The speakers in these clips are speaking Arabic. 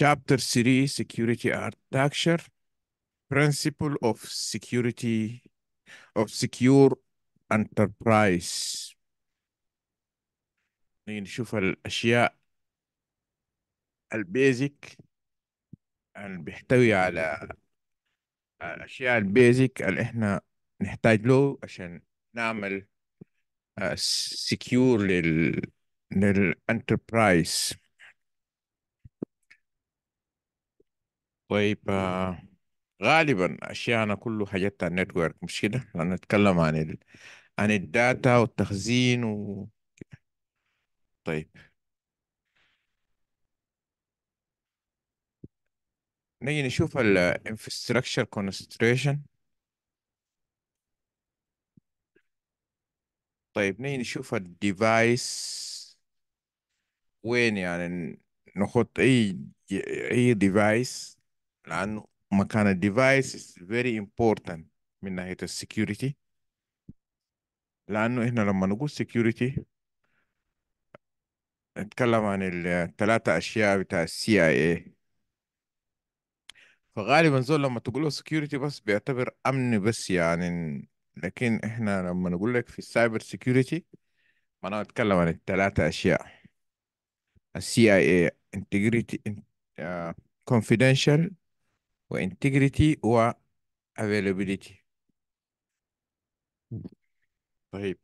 Chapter 3 Security Architecture Principle of Security of Secure Enterprise نشوف الأشياء البيزك اللي بيحتوي على الأشياء البيزك اللي إحنا نحتاج له عشان نعمل سكيور آه، لل للانتربرايز طيب آه، غالبا اشياءنا كله حاجات على النتورك مش كده نتكلم عن ال... عن الداتا والتخزين و... طيب نيجي نشوف ال infrastructure concentration طيب نيجي نشوف ال device وين يعني نحط اي اي device لانه مكان الديفايس is very important من ناحيه السكيورتي لانه احنا لما نقول سكيورتي نتكلم عن الثلاثه اشياء بتاع السي اي اي فغالبا زول لما تقول له سكيورتي بس بيعتبر امن بس يعني لكن احنا لما نقول لك في السايبر سكيورتي ما انا عن الثلاثه اشياء السي اي اي انتجريتي confidential وانتجريتي وافيلابيليتي طيب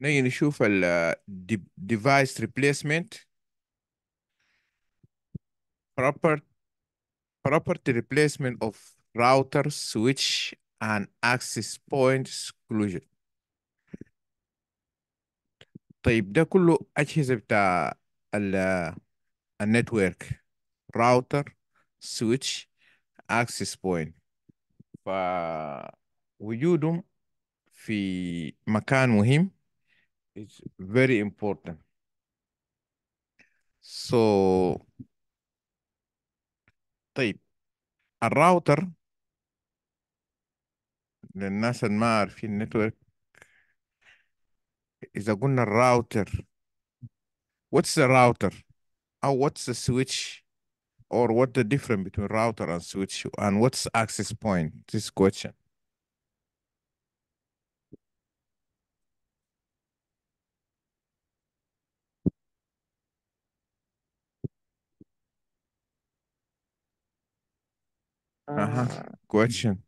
نيجي نشوف ال device replacement proper property replacement of router switch and access point exclusion طيب ده كله أجهزة بتاع النتورك راوتر سويتش اكسس بوينت فوجودهم في مكان مهم is very important so طيب الراوتر للناس اللي ما عارفين النتورك إذا قلنا الراوتر what's the router or what's the switch or what the difference between router and switch and what's access point this question اها كويشن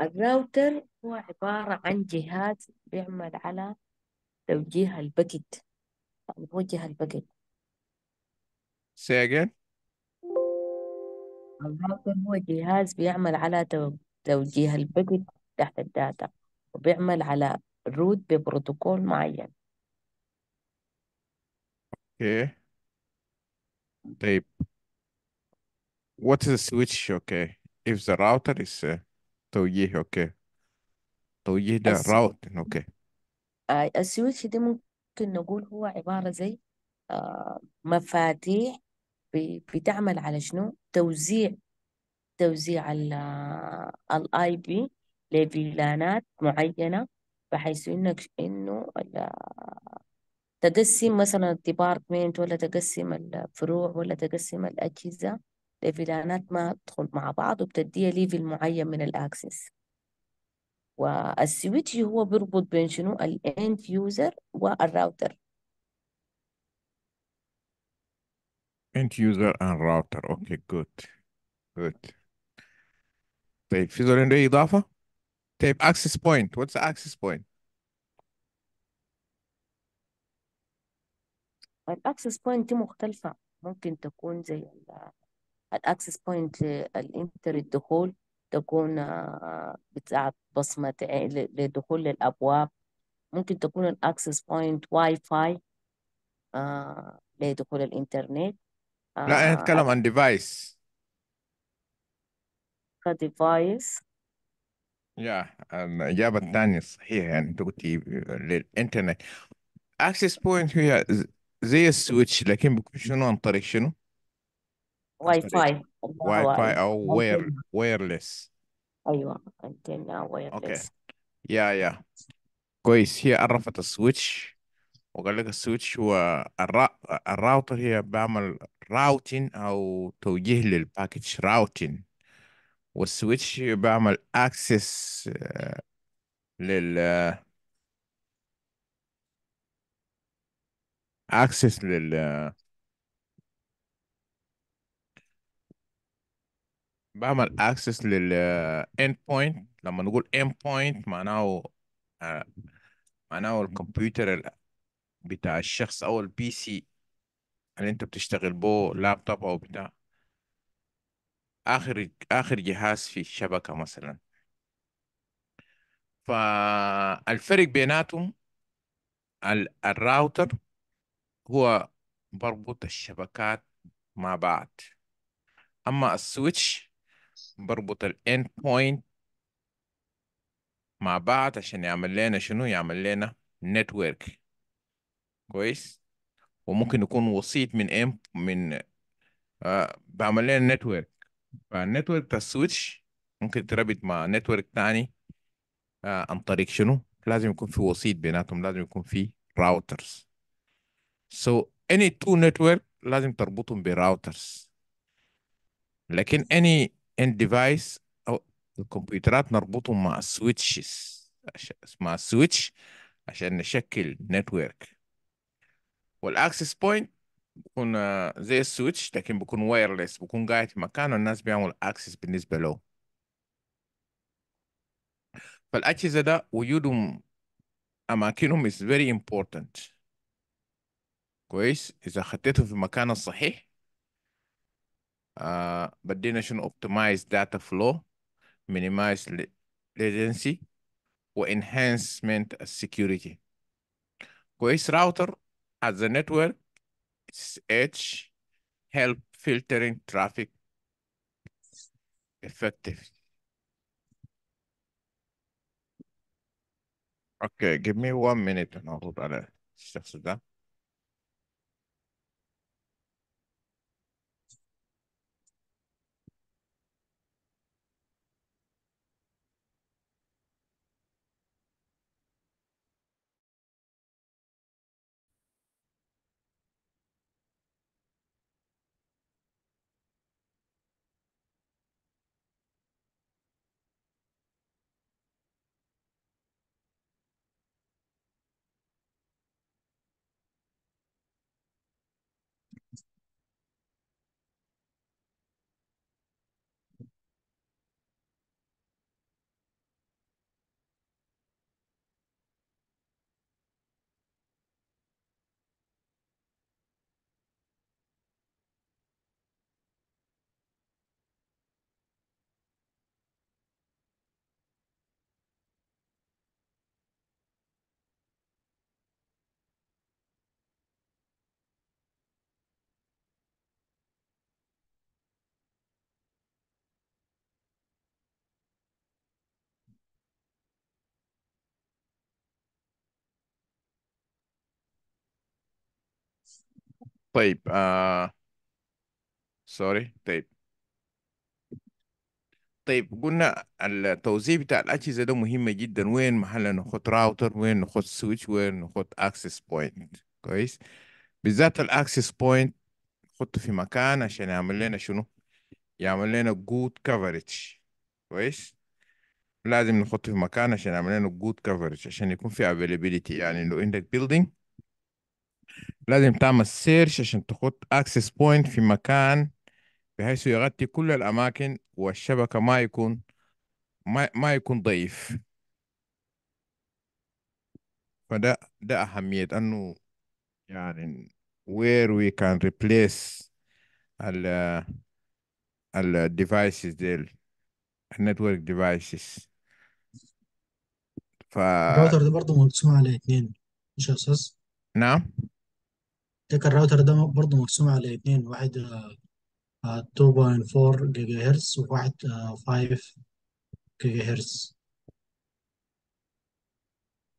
الراوتر هو عبارة عن جهاز بيعمل على توجيه الباكت بوجه البقل Say again. الراقم هو جهاز بيعمل على توجيه البقل تحت الداتا وبيعمل على روت ببروتوكول معين Okay. طيب. What is the switch? Okay. If the router is uh, توجيه okay. توجيه ده الس- routing okay. آه، السويتش دي ممكن ممكن نقول هو عبارة زي آه، مفاتيح بتعمل على شنو توزيع توزيع الاي بي لفيلانات معينة بحيث انك انه آه، تقسم مثلا الديبارتمنت ولا تقسم الفروع ولا تقسم الأجهزة لفيلانات ما تدخل مع بعض وبتديها ليفل معين من الأكسس والسويتش هو بيربط بين شنو الاند يوزر والراوتر انت يوزر اند راوتر اوكي جود جود طيب في زولين اي اضافه طيب اكسس بوينت واتس اكسس بوينت الاكسس بوينت مختلفه ممكن تكون زي الاكسس بوينت للانتر الدخول تكون آه، بتساعد بصمة آه، لدخول الأبواب ممكن تكون الأكسس بوينت واي فاي لدخول الإنترنت آه، لا أنا أتكلم عن ديفايس كديفايس يا الإجابة الثانية صحيحة يعني أنت قلتي للإنترنت أكسس بوينت هي زي السويتش لكن بيكون شنو عن طريق شنو؟ واي فاي Wi-Fi or wire, wireless. Oh, you want antenna wireless. Okay. Yeah, yeah. Guys, here I have a switch. We got like a switch or a, a router here. Bamal routing or to the package routing. We switch Bamal access. Eh, Lil. Uh, eh, access Lil. Uh, eh, بعمل اكسس end بوينت لما نقول اند بوينت معناه آه، معناه الكمبيوتر بتاع الشخص او البي سي اللي انت بتشتغل به لابتوب او بتاع اخر اخر جهاز في الشبكه مثلا فالفرق بيناتهم الراوتر هو بربط الشبكات مع بعض أما السويتش بربط end point مع بعض عشان يعمل لنا شنو يعمل لنا network كويس وممكن يكون وسيط من ام من آه بعمل لنا network فالنتورك بتاع السويتش ممكن تربط مع نتورك تاني آه عن طريق شنو لازم يكون في وسيط بيناتهم لازم يكون في راوترز so any two network لازم تربطهم براوترز لكن any اند ديفايس او الكمبيوترات نربطهم مع السويتشز مع السويتش عشان نشكل نتورك والاكسس بوينت بيكون آه، زي السويتش لكن بيكون وايرلس بيكون قاعد في مكانه الناس بيعمل اكسس بالنسبه له فالاجهزه ده وجودهم اماكنهم is very important كويس اذا حطيته في المكان الصحيح uh, but DNation optimize data flow, minimize latency, or enhancement security. كويس router as the network its edge help filtering traffic effective. Okay, give me one minute and I'll hold that. الشخص that. طيب آه سوري طيب طيب قلنا التوزيع بتاع الأجهزة ده مهمة جدا وين محل نخط راوتر وين نخط سويتش وين نخط أكسس بوينت كويس بالذات الأكسس بوينت نحطه في مكان عشان يعمل لنا شنو يعمل لنا جود كفرج كويس لازم نحطه في مكان عشان يعمل لنا جود كفرج عشان يكون في availability يعني لو عندك building لازم تعمل سيرش عشان تحط اكسس بوينت في مكان بحيث يغطي كل الاماكن والشبكه ما يكون ما, ما يكون ضعيف فده ده اهميه انه يعني where we can replace ال ال devices ديل network devices ف الراوتر ده برضه مقسوم على اثنين مش اساس نعم تلك الراوتر ده برضه مقسوم على اتنين واحد 2.4 جيجا هرتز وواحد 5 جيجا هرتز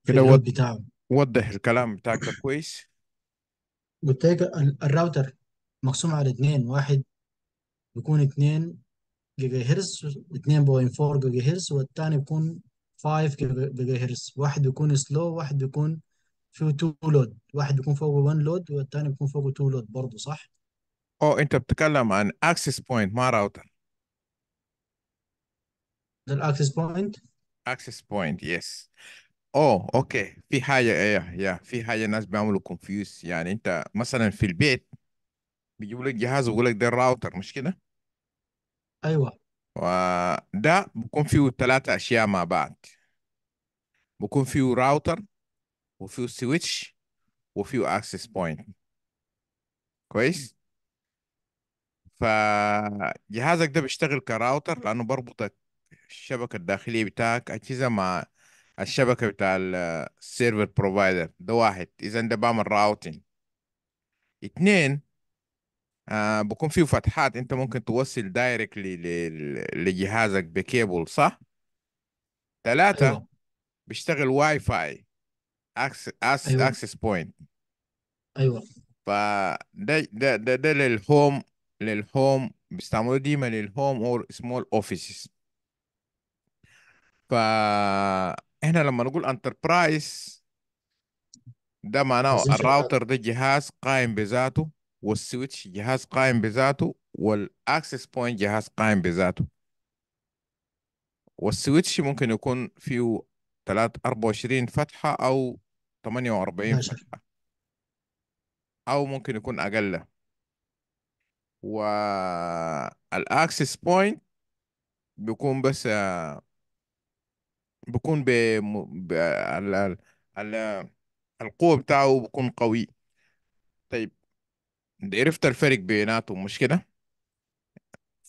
في كده بتاعه وضح الكلام بتاعك كويس قلت لك الراوتر مقسوم على اتنين واحد بيكون اتنين جيجا هرتز اتنين فور جيجا هرتز والتاني بيكون 5 جيجا جيجا هرتز واحد بيكون سلو واحد بيكون في تو لود واحد بيكون فوقه 1 لود والثاني بيكون فوقه 2 لود برضه صح؟ او انت بتتكلم عن اكسس بوينت ما راوتر ده الاكسس بوينت اكسس بوينت يس اوه اوكي في حاجه ايه يا في حاجه الناس بيعملوا كونفيوز يعني انت مثلا في البيت بيجيبوا لك جهاز ويقول لك ده الراوتر مش كده؟ ايوه وده بيكون فيه ثلاثة اشياء مع بعض بيكون فيه راوتر وفيه سويتش وفيه اكسس بوينت كويس فجهازك ده بيشتغل كراوتر لانه بربطك الشبكه الداخليه بتاعك اجهزه مع الشبكه بتاع السيرفر بروفايدر ده واحد اذا ده بعمل راوتين اتنين آه بكون فيه فتحات انت ممكن توصل دايركت لجهازك بكيبل صح؟ ثلاثة أيوة. بيشتغل واي فاي اكسس أيوة. اكسس بوينت ايوه فده ده ده ده للهوم للهوم بيستعملوا ديما للهوم اور سمول اوفيسز فاحنا لما نقول انتربرايز ده معناه الراوتر ده جهاز قائم بذاته والسويتش جهاز قائم بذاته والاكسس بوينت جهاز قائم بذاته والسويتش ممكن يكون فيه 24 فتحة أو 48 وأربعين فتحة أو ممكن يكون أقل والأكسس بوينت بيكون بس آه، بيكون ب... ال... القوة بتاعه بيكون قوي طيب عرفت الفرق بيناتهم مش كده؟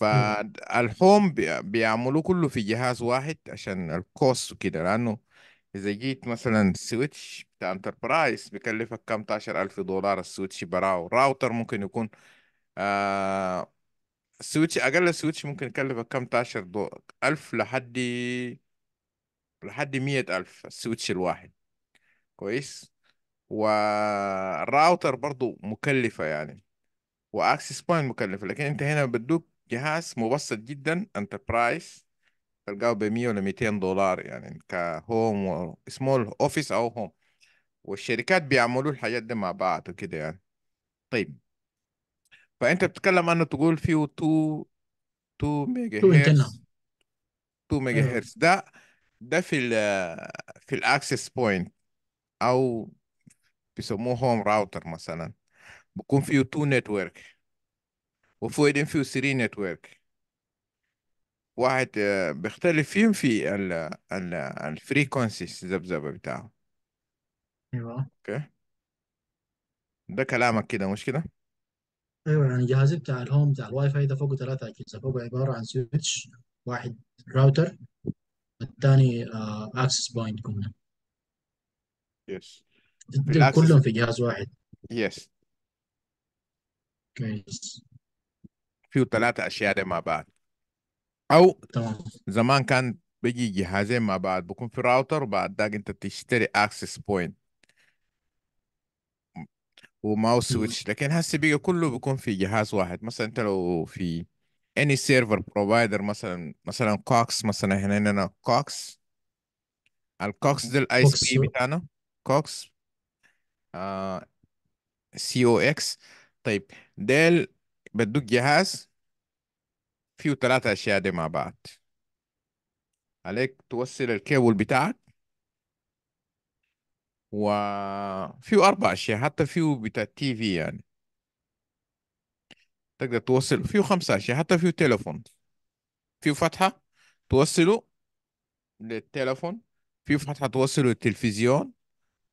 فالحوم بيعملوه كله في جهاز واحد عشان الكوست وكده لانه اذا جيت مثلا سويتش بتاع انتربرايز بيكلفك كم عشر الف دولار السويتش براو راوتر ممكن يكون آه سويتش اقل سويتش ممكن يكلفك كم عشر الف لحد لحد مية الف السويتش الواحد كويس والراوتر برضو مكلفة يعني واكسس بوينت مكلفة لكن انت هنا بدوك جهاز مبسط جدا انتربرايز تلقاه ب 100 ولا 200 دولار يعني كهوم و... سمول اوفيس او هوم والشركات بيعملوا الحاجات دي مع بعض وكده يعني طيب فانت بتتكلم انه تقول فيه 2 2 ميجا هرتز 2 ميجا هرتز ده ده في الـ في الاكسس بوينت او بيسموه هوم راوتر مثلا بكون فيه 2 نتورك وفي ال MQ3 واحد آه، بيختلف فيهم في ال ال الفريكونسي الذبذبة بتاعه ايوه اوكي ده كلامك كده مش كده؟ ايوه يعني جهازي بتاع الهوم بتاع الواي فاي ده فوقه ثلاثة اجهزة فوقه عبارة عن سويتش واحد راوتر الثاني اكسس بوينت كمان يس كلهم في جهاز واحد يس كويس فيه ثلاثة أشياء دي مع بعض أو زمان كان بيجي جهازين مع بعض بكون في راوتر وبعد ذاك أنت تشتري أكسس بوينت وماوس سويتش لكن هسه بيجي كله بيكون في جهاز واحد مثلا أنت لو في any server provider مثلا مثلا كوكس مثلا هنا أنا كوكس الكوكس ده الاي اس بي بتاعنا كوكس سي او اكس طيب ديل بدوك جهاز فيه ثلاثة أشياء دي مع بعض عليك توصل الكيبل بتاعك وفيه أربع أشياء حتى فيه بتاع تي في يعني تقدر توصل فيه خمسة أشياء حتى فيه تليفون فيه فتحة توصله للتليفون فيه فتحة توصله للتلفزيون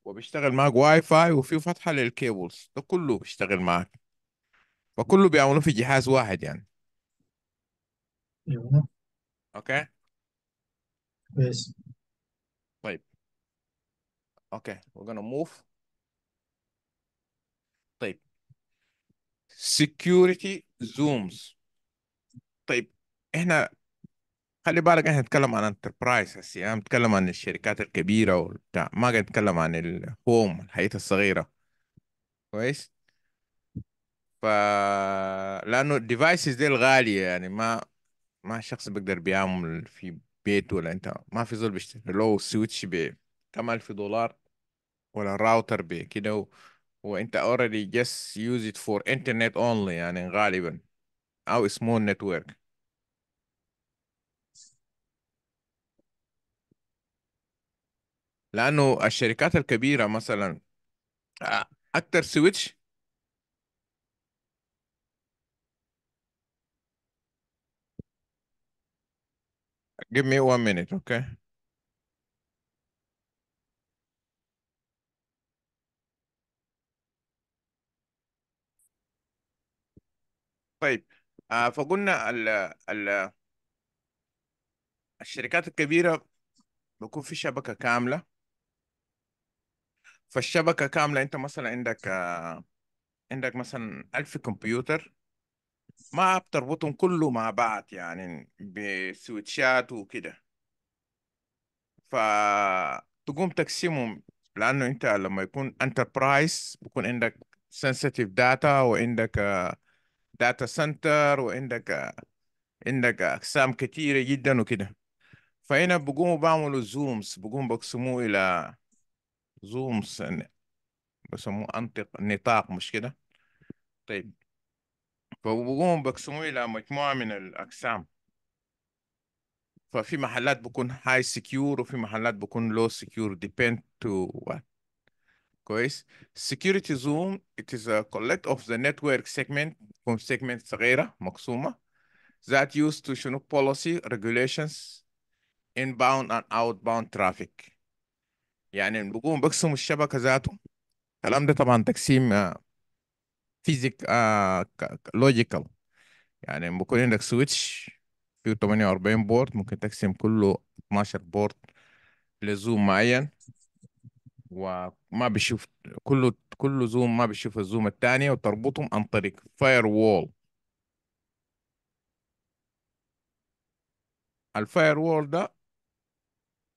وبيشتغل معك واي فاي وفيه فتحة للكيبلز ده كله بيشتغل معك فكله بيعملوه في جهاز واحد يعني ايوه اوكي بس طيب اوكي we're gonna move طيب security zooms طيب احنا خلي بالك احنا نتكلم عن انتربرايز هسه يعني نتكلم عن الشركات الكبيره والبتاع ما قاعد نتكلم عن الهوم الحياه الصغيره كويس ف لانه الديفايسز دي الغاليه يعني ما ما شخص بيقدر بيعمل في بيت ولا انت ما في زول بيشتري لو سويتش ب كم الف دولار ولا راوتر كده و... وانت اوريدي جس يوز ات فور انترنت اونلي يعني غالبا او سمول نتورك لانه الشركات الكبيره مثلا اكتر سويتش Give me one minute, okay? طيب آه فقلنا ال ال الشركات الكبيرة بيكون في شبكة كاملة فالشبكة كاملة أنت مثلا عندك آه عندك مثلا ألف كمبيوتر ما بتربطهم كله مع بعض يعني بسويتشات وكده فتقوم تقسمهم لانه انت لما يكون انتربرايز بيكون عندك سنسيتيف داتا وعندك داتا آه، سنتر وعندك آه، عندك اقسام كتيره جدا وكده فهنا بقوموا بعملوا زومز بقوم بقسموه الى زومز يعني بسموه انطق نطاق مش كده طيب فبقوم بقسموه إلى مجموعة من الأقسام ففي محلات بكون هاي سكيور وفي محلات بكون لو سكيور depend to what كويس security zone it is a collect of the network segment from segment صغيرة مقسومة that used to شنو policy regulations inbound and outbound traffic يعني بقوم بقسم الشبكة ذاته الكلام ده طبعا تقسيم آه، فيزيك آه، لوجيكال يعني بكون عندك سويتش فيه 48 بورد ممكن تقسم كله 12 بورد لزوم معين وما بيشوف كله كله زوم ما بيشوف الزوم الثانية وتربطهم عن طريق فاير وول الفاير وول ده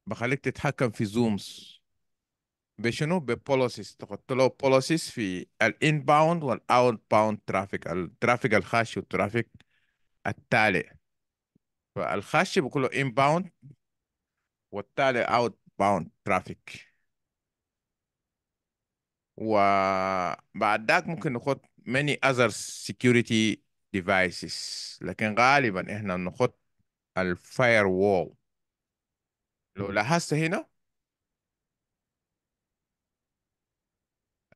بخليك تتحكم في زومز بشنو ببوليسيز تحط له بوليسيز في الانباوند والاوت باوند ترافيك الترافيك الخاش والترافيك التالي فالخاش بيكون له انباوند والتالي اوت باوند ترافيك وبعد ذاك ممكن نخط many other security devices لكن غالبا احنا نخط الفاير وول لو لاحظت هنا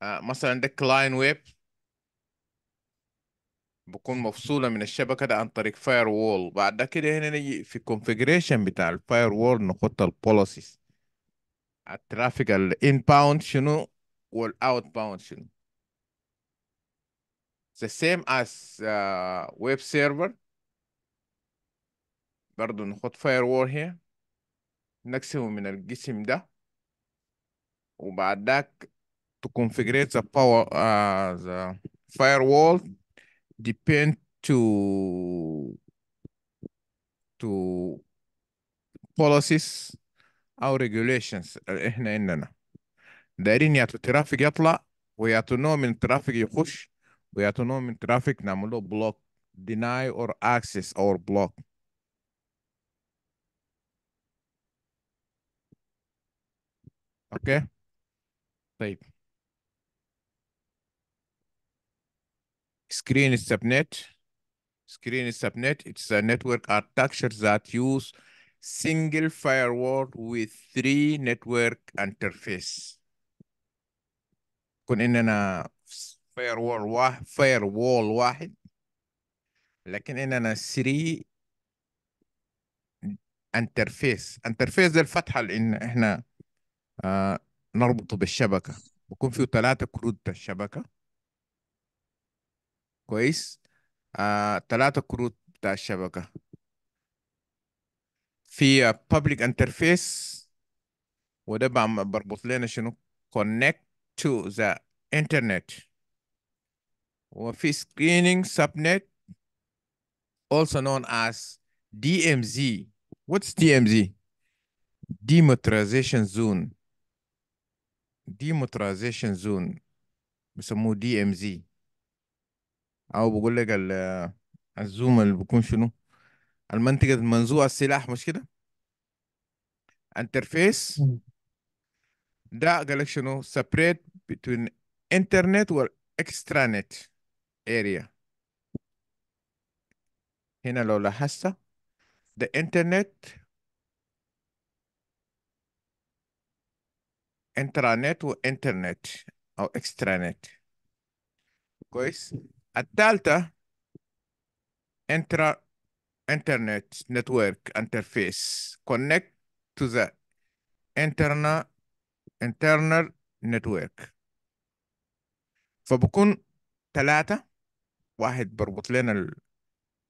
آه، مثلا عندك كلاين ويب بكون مفصولة من الشبكة ده عن طريق فاير وول بعد كده هنا نجي في configuration بتاع الفاير وول نحط البوليسيز الترافيك الانباوند شنو والاوت باوند شنو the same as uh, web server برضو نحط وول هنا نقسمه من الجسم ده وبعد ذاك to configure the power uh, firewall depend to to policies our regulations eh, traffic احنا عندنا دايرين يا ترافيك يطلع ويا تو من ترافيك يخش ويا تو من ترافيك نعمله block deny or access or block اوكي okay. Screen is subnet. Screen is subnet. It's a network architecture that use single firewall with three network interface. كون اننا firewall واحد firewall واحد لكن اننا three interface. Interface ده الفتحه اللي ان احنا آه نربطه بالشبكه بكون فيه ثلاثه كروت الشبكه كويس آه ثلاثة كروت بتاع الشبكة في public interface وده بربط لنا شنو connect to the internet وفي screening subnet also known as DMZ what's DMZ demilitarization zone demilitarization zone بسموه DMZ او بقول لك الزوم اللي بيكون شنو المنتج المنزوع السلاح مش كده انترفيس ده قال لك شنو سبريت بين انترنت والاكسترانت اريا هنا لو لاحظت ده انترنت انترانت وانترنت او اكسترانت كويس الثالثة انترا internet network interface connect to the internal انترنال network فبكون ثلاثة واحد بربط لنا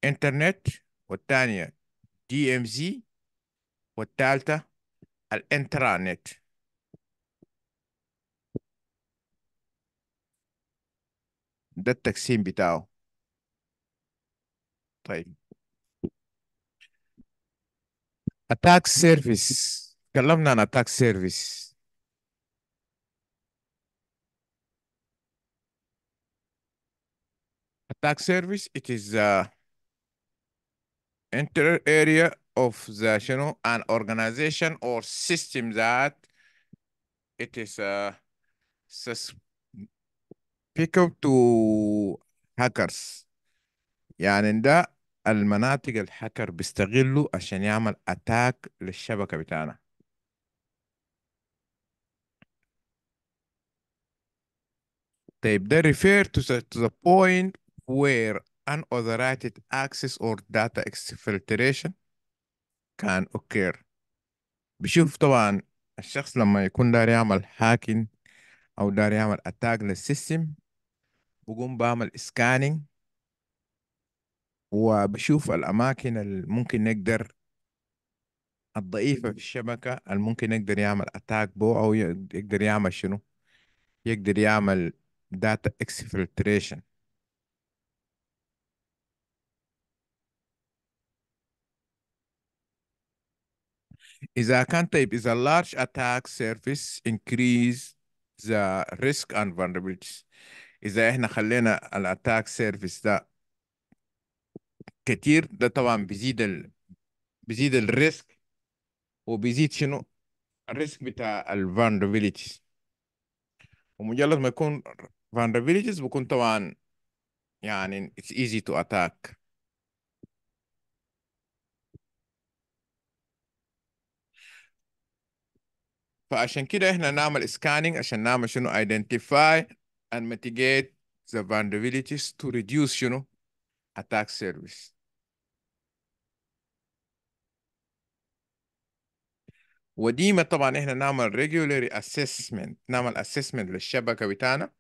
الانترنت والثانية دي ام زي والثالثة الانترانت ده التجسيم بتاعه طيب اتاك سيرفيس اتكلمنا عن اتاك سيرفيس attack service it is a inter area of the you know, an organization or system that it is uh, بيك اب تو هاكرز يعني ده المناطق الهاكر بيستغلوا عشان يعمل اتاك للشبكه بتاعنا طيب ده refer to the, to the point where unauthorized access or data exfiltration can occur بشوف طبعا الشخص لما يكون داير يعمل هاكين او داير يعمل اتاك للسيستم بقوم بعمل سكاننج وبشوف الأماكن اللي ممكن نقدر الضعيفة في الشبكة اللي ممكن يقدر يعمل أتاك بو أو يقدر يعمل شنو يقدر يعمل داتا اكسفلتريشن إذا كان طيب إذا large attack surface increase the risk and vulnerabilities اذا احنا خلينا الاتاك سيرفيس ده كتير ده طبعا بيزيد ال... بيزيد الريسك وبيزيد شنو الريسك بتاع الفاندربيليتيز ومجرد ما يكون vulnerabilities بكون طبعا يعني it's easy to attack فعشان كده احنا نعمل scanning عشان نعمل شنو identify and mitigate the vulnerabilities to reduce, you know, attack service. وديما طبعا احنا نعمل regular assessment نعمل assessment للشبكه بتاعنا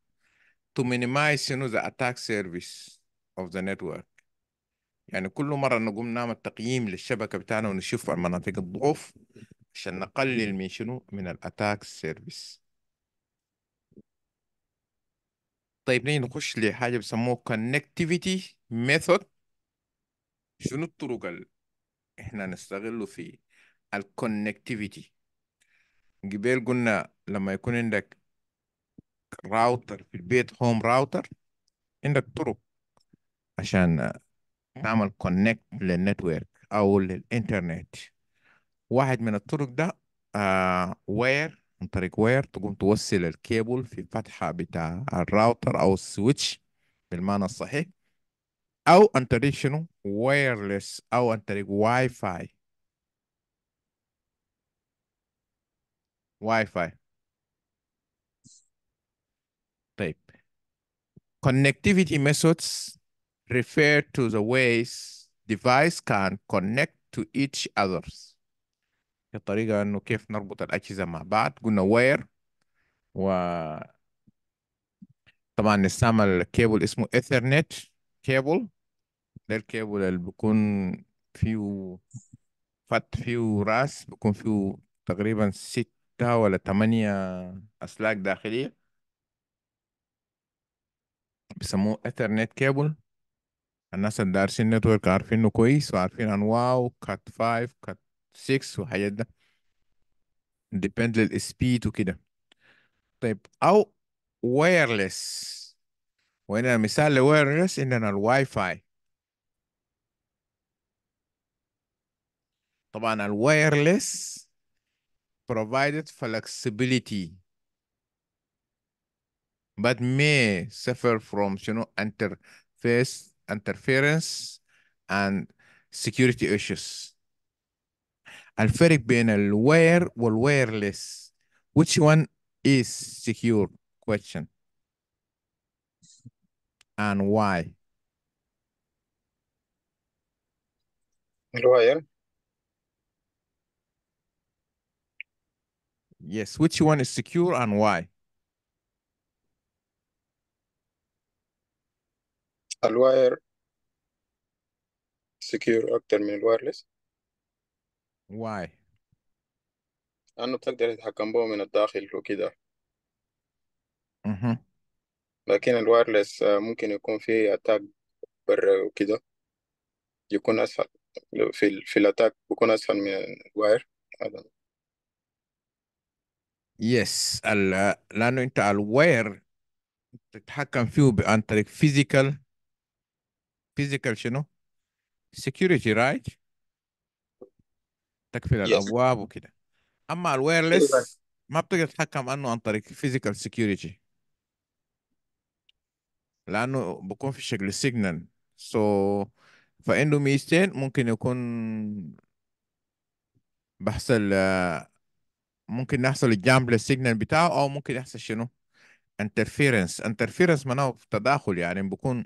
to minimize you know, the attack service of the network يعني كل مره نقوم نعمل تقييم للشبكه بتاعنا ونشوف المناطق الضعف عشان نقلل من شنو من الاتاك سيرفيس طيب نيجي نخش لحاجة بيسموه connectivity method شنو الطرق اللي احنا نستغله في connectivity قبل قلنا لما يكون عندك راوتر في البيت هوم راوتر عندك طرق عشان تعمل connect للنتورك او للانترنت واحد من الطرق ده آه، wire طريق وير تقوم توصل الكيبل في الفتحة بتاع الراوتر او السويتش بالمعنى الصحيح او طريق شنو وايرلس او عن طريق واي فاي واي فاي طيب connectivity methods refer to the ways device can connect to each others الطريقة انه كيف نربط الاجهزة مع بعض قلنا واير و طبعا نستعمل كيبل اسمه ايثرنت كيبل ده الكيبل اللي بيكون فيه فت فيه راس بيكون فيه تقريبا ستة ولا تمانية أسلاك داخلية بيسموه ايثرنت كيبل الناس اللي دارسين نتورك عارفينه كويس وعارفين أنواعه كات 5 كات 6 والحاجات ده ديبند للسبيد وكده طيب او وايرلس وهنا مثال لوايرلس اننا الواي فاي طبعا الوايرلس provided flexibility but may suffer from you know interface interference and security issues الفرق بين الوير والويرلس which one is secure question and why الواير Yes, which one is secure and why? الواير secure أكتر من الوايرلس واي لأنه بتقدر تتحكم به من الداخل وكده اها لكن الوايرلس آه، ممكن يكون فيه أتاك برا وكده يكون أسهل في ال... في الأتاك بيكون أسهل من الواير هذا يس ال... لانه انت الواير تتحكم فيه عن طريق فيزيكال فيزيكال شنو؟ سكيورتي رايت تقفل yes. الابواب وكده اما الوايرلس ما بتقدر تتحكم عنه عن طريق فيزيكال سكيورتي لانه بكون في شكل سيجنال سو so, فانه ميزتين ممكن يكون بحصل ممكن يحصل الجامب للسيجنال بتاعه او ممكن يحصل شنو انترفيرنس انترفيرنس معناه تداخل يعني بكون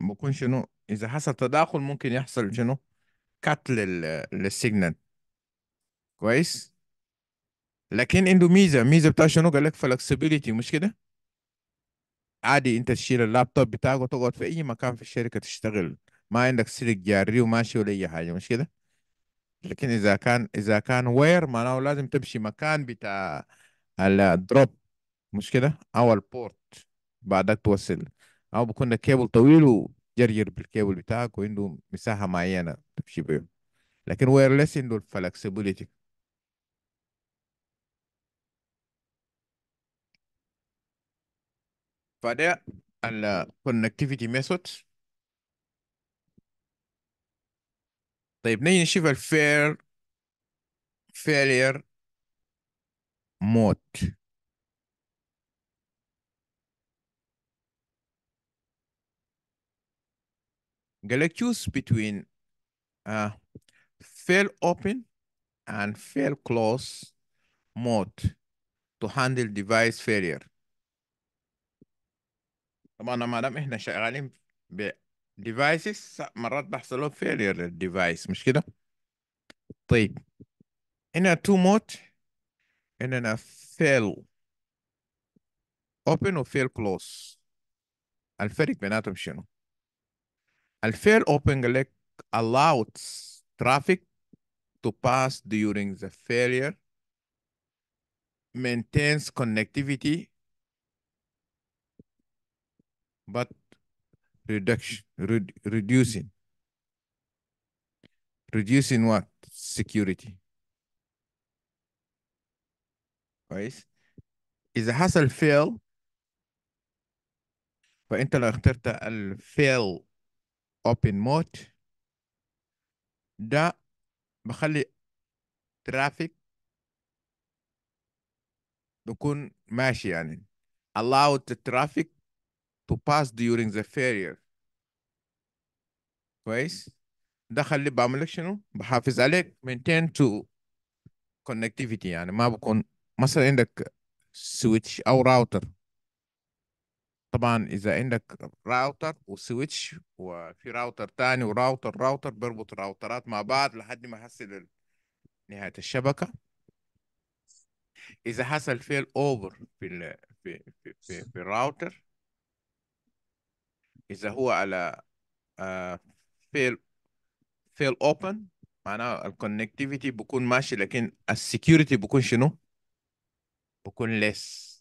بكون شنو اذا حصل تداخل ممكن يحصل شنو كات للسيجنال كويس لكن عنده ميزه ميزه بتاع شنو قال لك فلكسبيليتي مش كده عادي انت تشيل اللابتوب بتاعك وتقعد في اي مكان في الشركه تشتغل ما عندك سلك جاري وماشي ولا اي حاجه مش كده لكن اذا كان اذا كان وير معناه لازم تمشي مكان بتاع الدروب مش كده او البورت بعدك توصل او بكون كيبل طويل وجرجر بالكيبل بتاعك وعنده مساحه معينه تمشي بيه لكن ويرلس عنده الفلكسبيليتي Further, and uh, connectivity method. طيب نيجي نشوف الفير failure mode قال choose between uh, fail open and fail close mode to handle device failure طبعا ما دام احنا شغالين ديفايسز مرات بحصلوا فيلير للديفايس مش كده؟ طيب هنا تو موت اننا فيل اوبن وفيل كلوز الفرق بيناتهم شنو؟ الفيل اوبن قال لك allows traffic to pass during the failure maintains connectivity but reduction, re reducing. Reducing what? Security. كويس؟ إذا حصل fail فأنت لو اخترت ال fail open mode ده بخلي traffic بكون ماشي يعني allow the traffic to pass during the failure كويس ده خلي بعمل لك شنو بحافظ عليك maintain to connectivity يعني ما بكون مثلا عندك سويتش او راوتر طبعا اذا عندك راوتر وسويتش وفي راوتر تاني وراوتر راوتر بربط الراوترات مع بعض لحد ما حصل نهاية الشبكة إذا حصل فيل أوفر في في في في, في الراوتر إذا هو على فيل فيل اوبن معناه الكونكتيفيتي بكون ماشي لكن السكيورتي بكون شنو؟ بكون ليس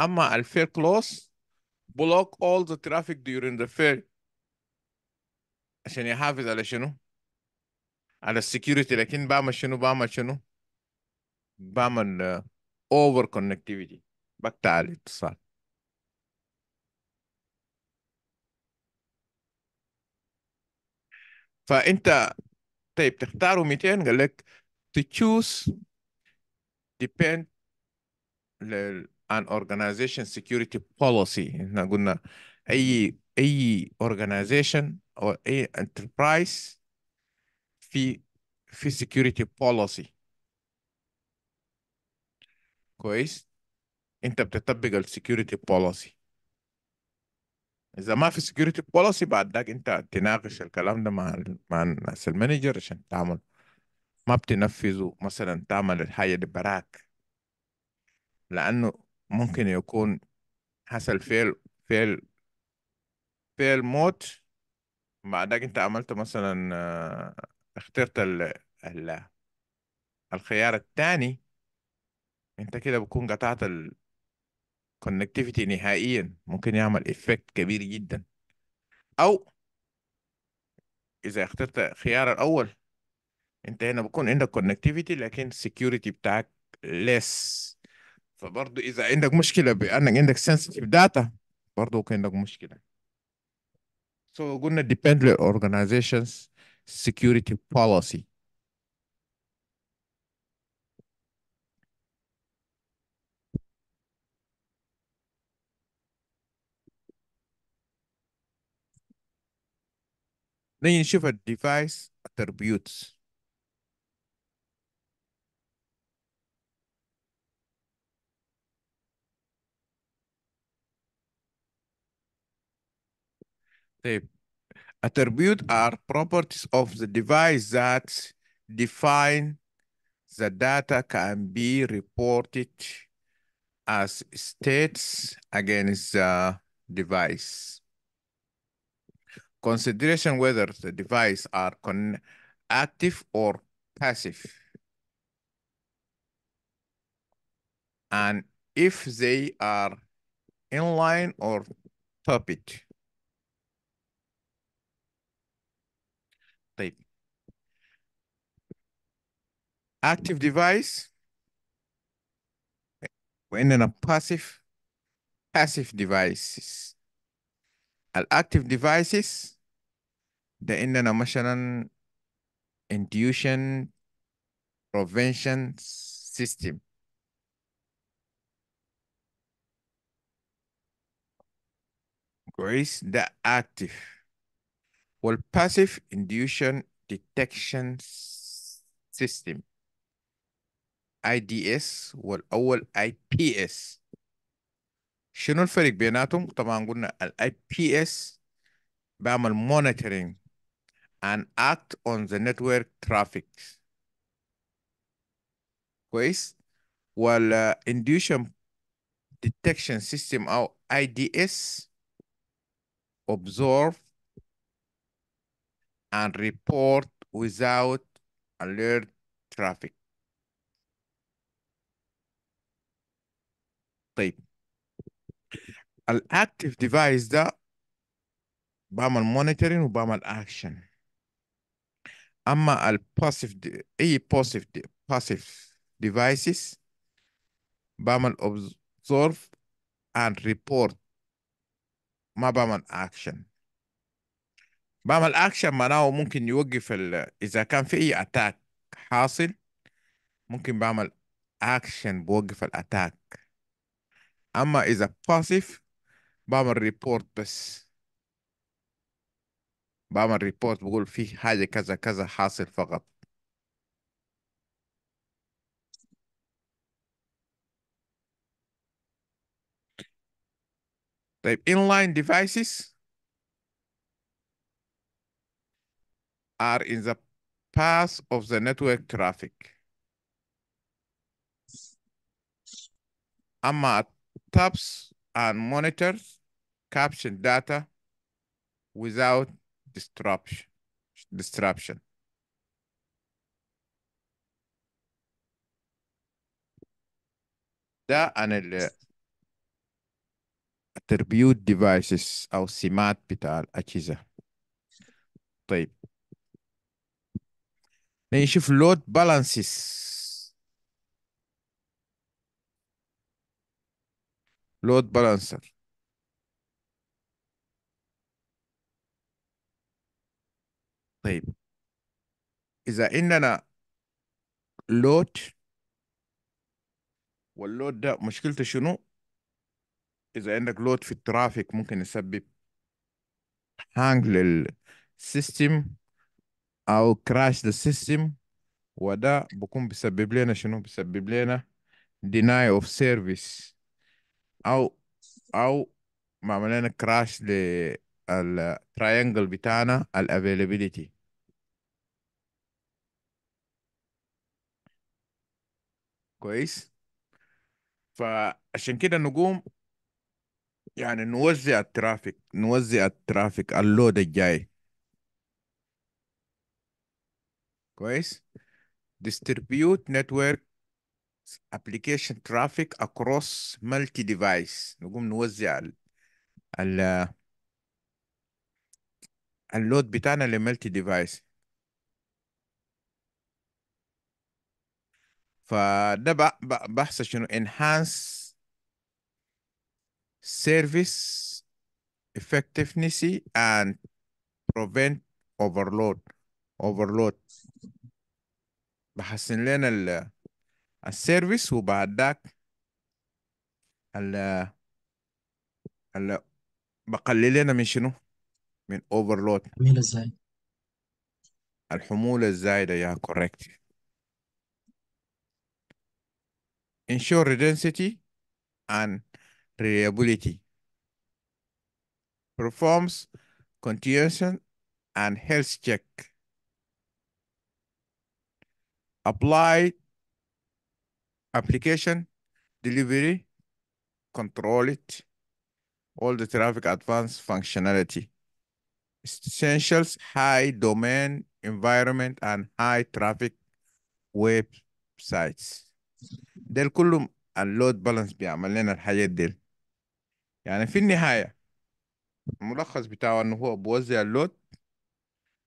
أما الفير كلوز بلوك all the traffic during the fair عشان يحافظ على شنو؟ على السكيورتي لكن بعمل شنو بعمل شنو؟ بعمل اوفر آه، كونكتيفيتي بقطع الاتصال فانت طيب تختاروا 200 قال لك to choose depend an organization security policy احنا قلنا اي اي organization او اي enterprise في في security policy كويس انت بتطبق السكيورتي بوليسي اذا ما في سكيورتي بوليسي بعد ذاك انت تناقش الكلام ده مع مع الناس المانجر عشان تعمل ما بتنفذه مثلا تعمل الحاجه دي براك لانه ممكن يكون حصل فيل فيل فيل موت ذاك انت عملت مثلا آه، اخترت ال الخيار الثاني انت كده بتكون قطعت كونكتيفيتي نهائيا ممكن يعمل افكت كبير جدا او اذا اخترت الخيار الاول انت هنا بكون عندك كونكتيفيتي لكن السكيورتي بتاعك less فبرضو اذا عندك مشكله بانك عندك sensitive داتا ممكن عندك مشكله so قلنا depend on organizations security policy Then you should have device attributes. The attribute are properties of the device that define the data can be reported as states against the device. Consideration whether the device are active or passive. And if they are inline or top it. Type. Active device When in a passive passive devices. And active devices ده ان انا مثلا intuition prevention system كويس ده active والpassive intuition detection system IDS والأول IPS شنو الفرق بيناتهم؟ طبعا قلنا الـ IPS بعمل monitoring and act on the network traffic كويس ولا uh, induction detection system or IDS observe and report without alert traffic طيب الاكتف ديفايس ده بعمل مونيتورين وبعمل اكشن اما الباسيف اي باسيف باسيف ديفايسز بعمل observe and report ما بعمل اكشن بعمل اكشن معناه ممكن يوقف ال... اذا كان في اي اتاك حاصل ممكن بعمل اكشن بوقف الاتاك اما اذا باسيف بعمل ريبورت بس بعمل ريبورت بقول في حاجة كذا كذا حاصل فقط طيب inline devices are in the path of the network traffic. AMA taps and monitors caption data without disruption disruption ده عن ال attribute devices أو سمات بتاع الأجهزة طيب نشوف load balances load balancer طيب إذا عندنا لود واللود ده مشكلته شنو؟ إذا عندك لود في الترافيك ممكن يسبب هانج للسيستم أو كراش للسيستم وده بكون بيسبب لنا شنو؟ بيسبب لنا deny of service أو أو معمل لنا كراش للتريانجل بتاعنا الافيلابيليتي كويس فعشان كده نقوم يعني نوزع الترافيك نوزع الترافيك اللود الجاي كويس distribute network application traffic across multi device نقوم نوزع ال ال اللود بتاعنا لمالتي ديفايس فده بحث شنو enhance service effectiveness and prevent overload overload بحسن لنا السيرفيس وبعد ذاك ال ال بقلل لنا من شنو؟ من اوفرلود الحمولة الزايدة الحمولة الزايدة يا كوريكت ensure redundancy and reliability, performs continuation and health check, apply application delivery, control it, all the traffic advanced functionality. Essentials, high domain environment and high traffic websites. ديل كله اللود بالانس بيعمل لنا الحاجات دي يعني في النهاية الملخص بتاعه انه هو بوزع اللود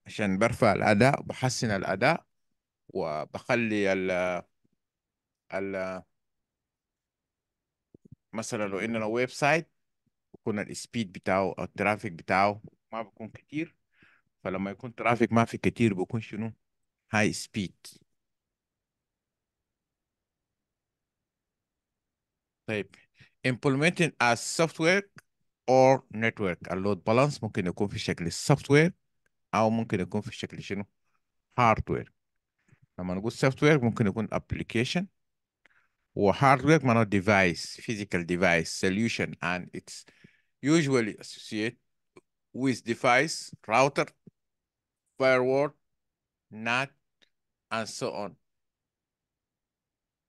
عشان برفع الأداء بحسن الأداء وبخلي ال ال مثلا لو إننا ويب سايت يكون السبيد بتاعه أو الترافيك بتاعه ما بيكون كتير فلما يكون ترافيك ما في كتير بيكون شنو هاي سبيد طيب implementing a software or network a load balance ممكن يكون في شكل software أو ممكن يكون في شكل شنو hardware لما نقول software ممكن يكون application or hardware معناه device physical device solution and it's usually associated with device router firewall NAT and so on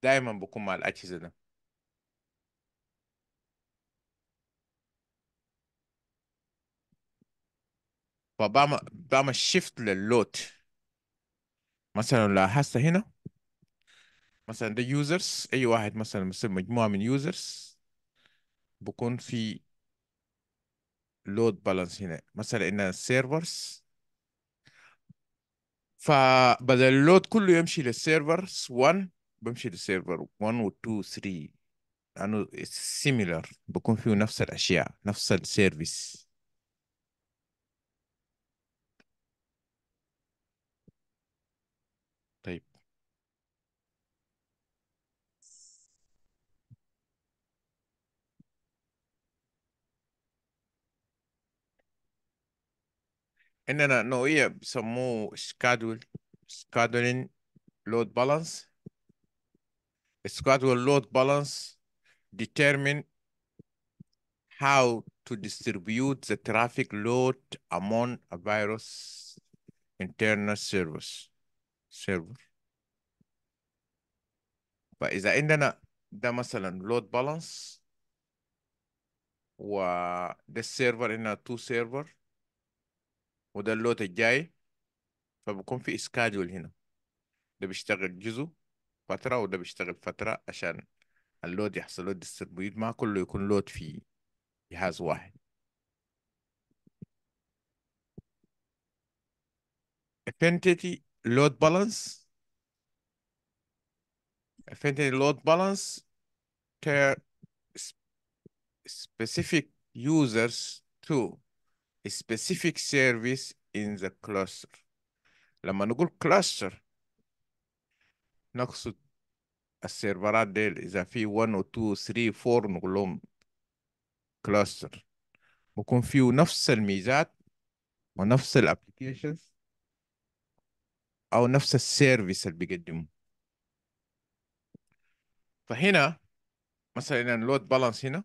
دائما بكون مع الأجهزة ده فبعمل بعمل شيفت لللوت مثلا لو لاحظت هنا مثلا ده يوزرز اي واحد مثلا مثلا مجموعه من يوزرز بكون في لود بالانس هنا مثلا ان السيرفرز فبدل اللود كله يمشي للسيرفرز 1 بمشي للسيرفر 1 و 2 3 لانه سيميلر بكون فيه نفس الاشياء نفس السيرفيس And then, uh, no, yeah, some more schedule, scheduling load balance. A schedule load balance determine how to distribute the traffic load among a virus internal servers. Server. But is that عندنا ده and load balance the server in هنا two server وده اللوت الجاي فبكون في اسكادول هنا ده بيشتغل جزء فترة وده بيشتغل فترة عشان اللود يحصل له ديستربيوت ما كله يكون لود في جهاز واحد افنتيتي load balance افنتيتي load balance تير specific users to specific service in the cluster لما نقول cluster نقصد السيرفرات ديل إذا في 1 و 2 و 3 و 4 نقول لهم cluster بكون فيه نفس الميزات ونفس الابليكيشنز أو نفس السيرفيس اللي بيقدمه فهنا مثلا لود بالانس هنا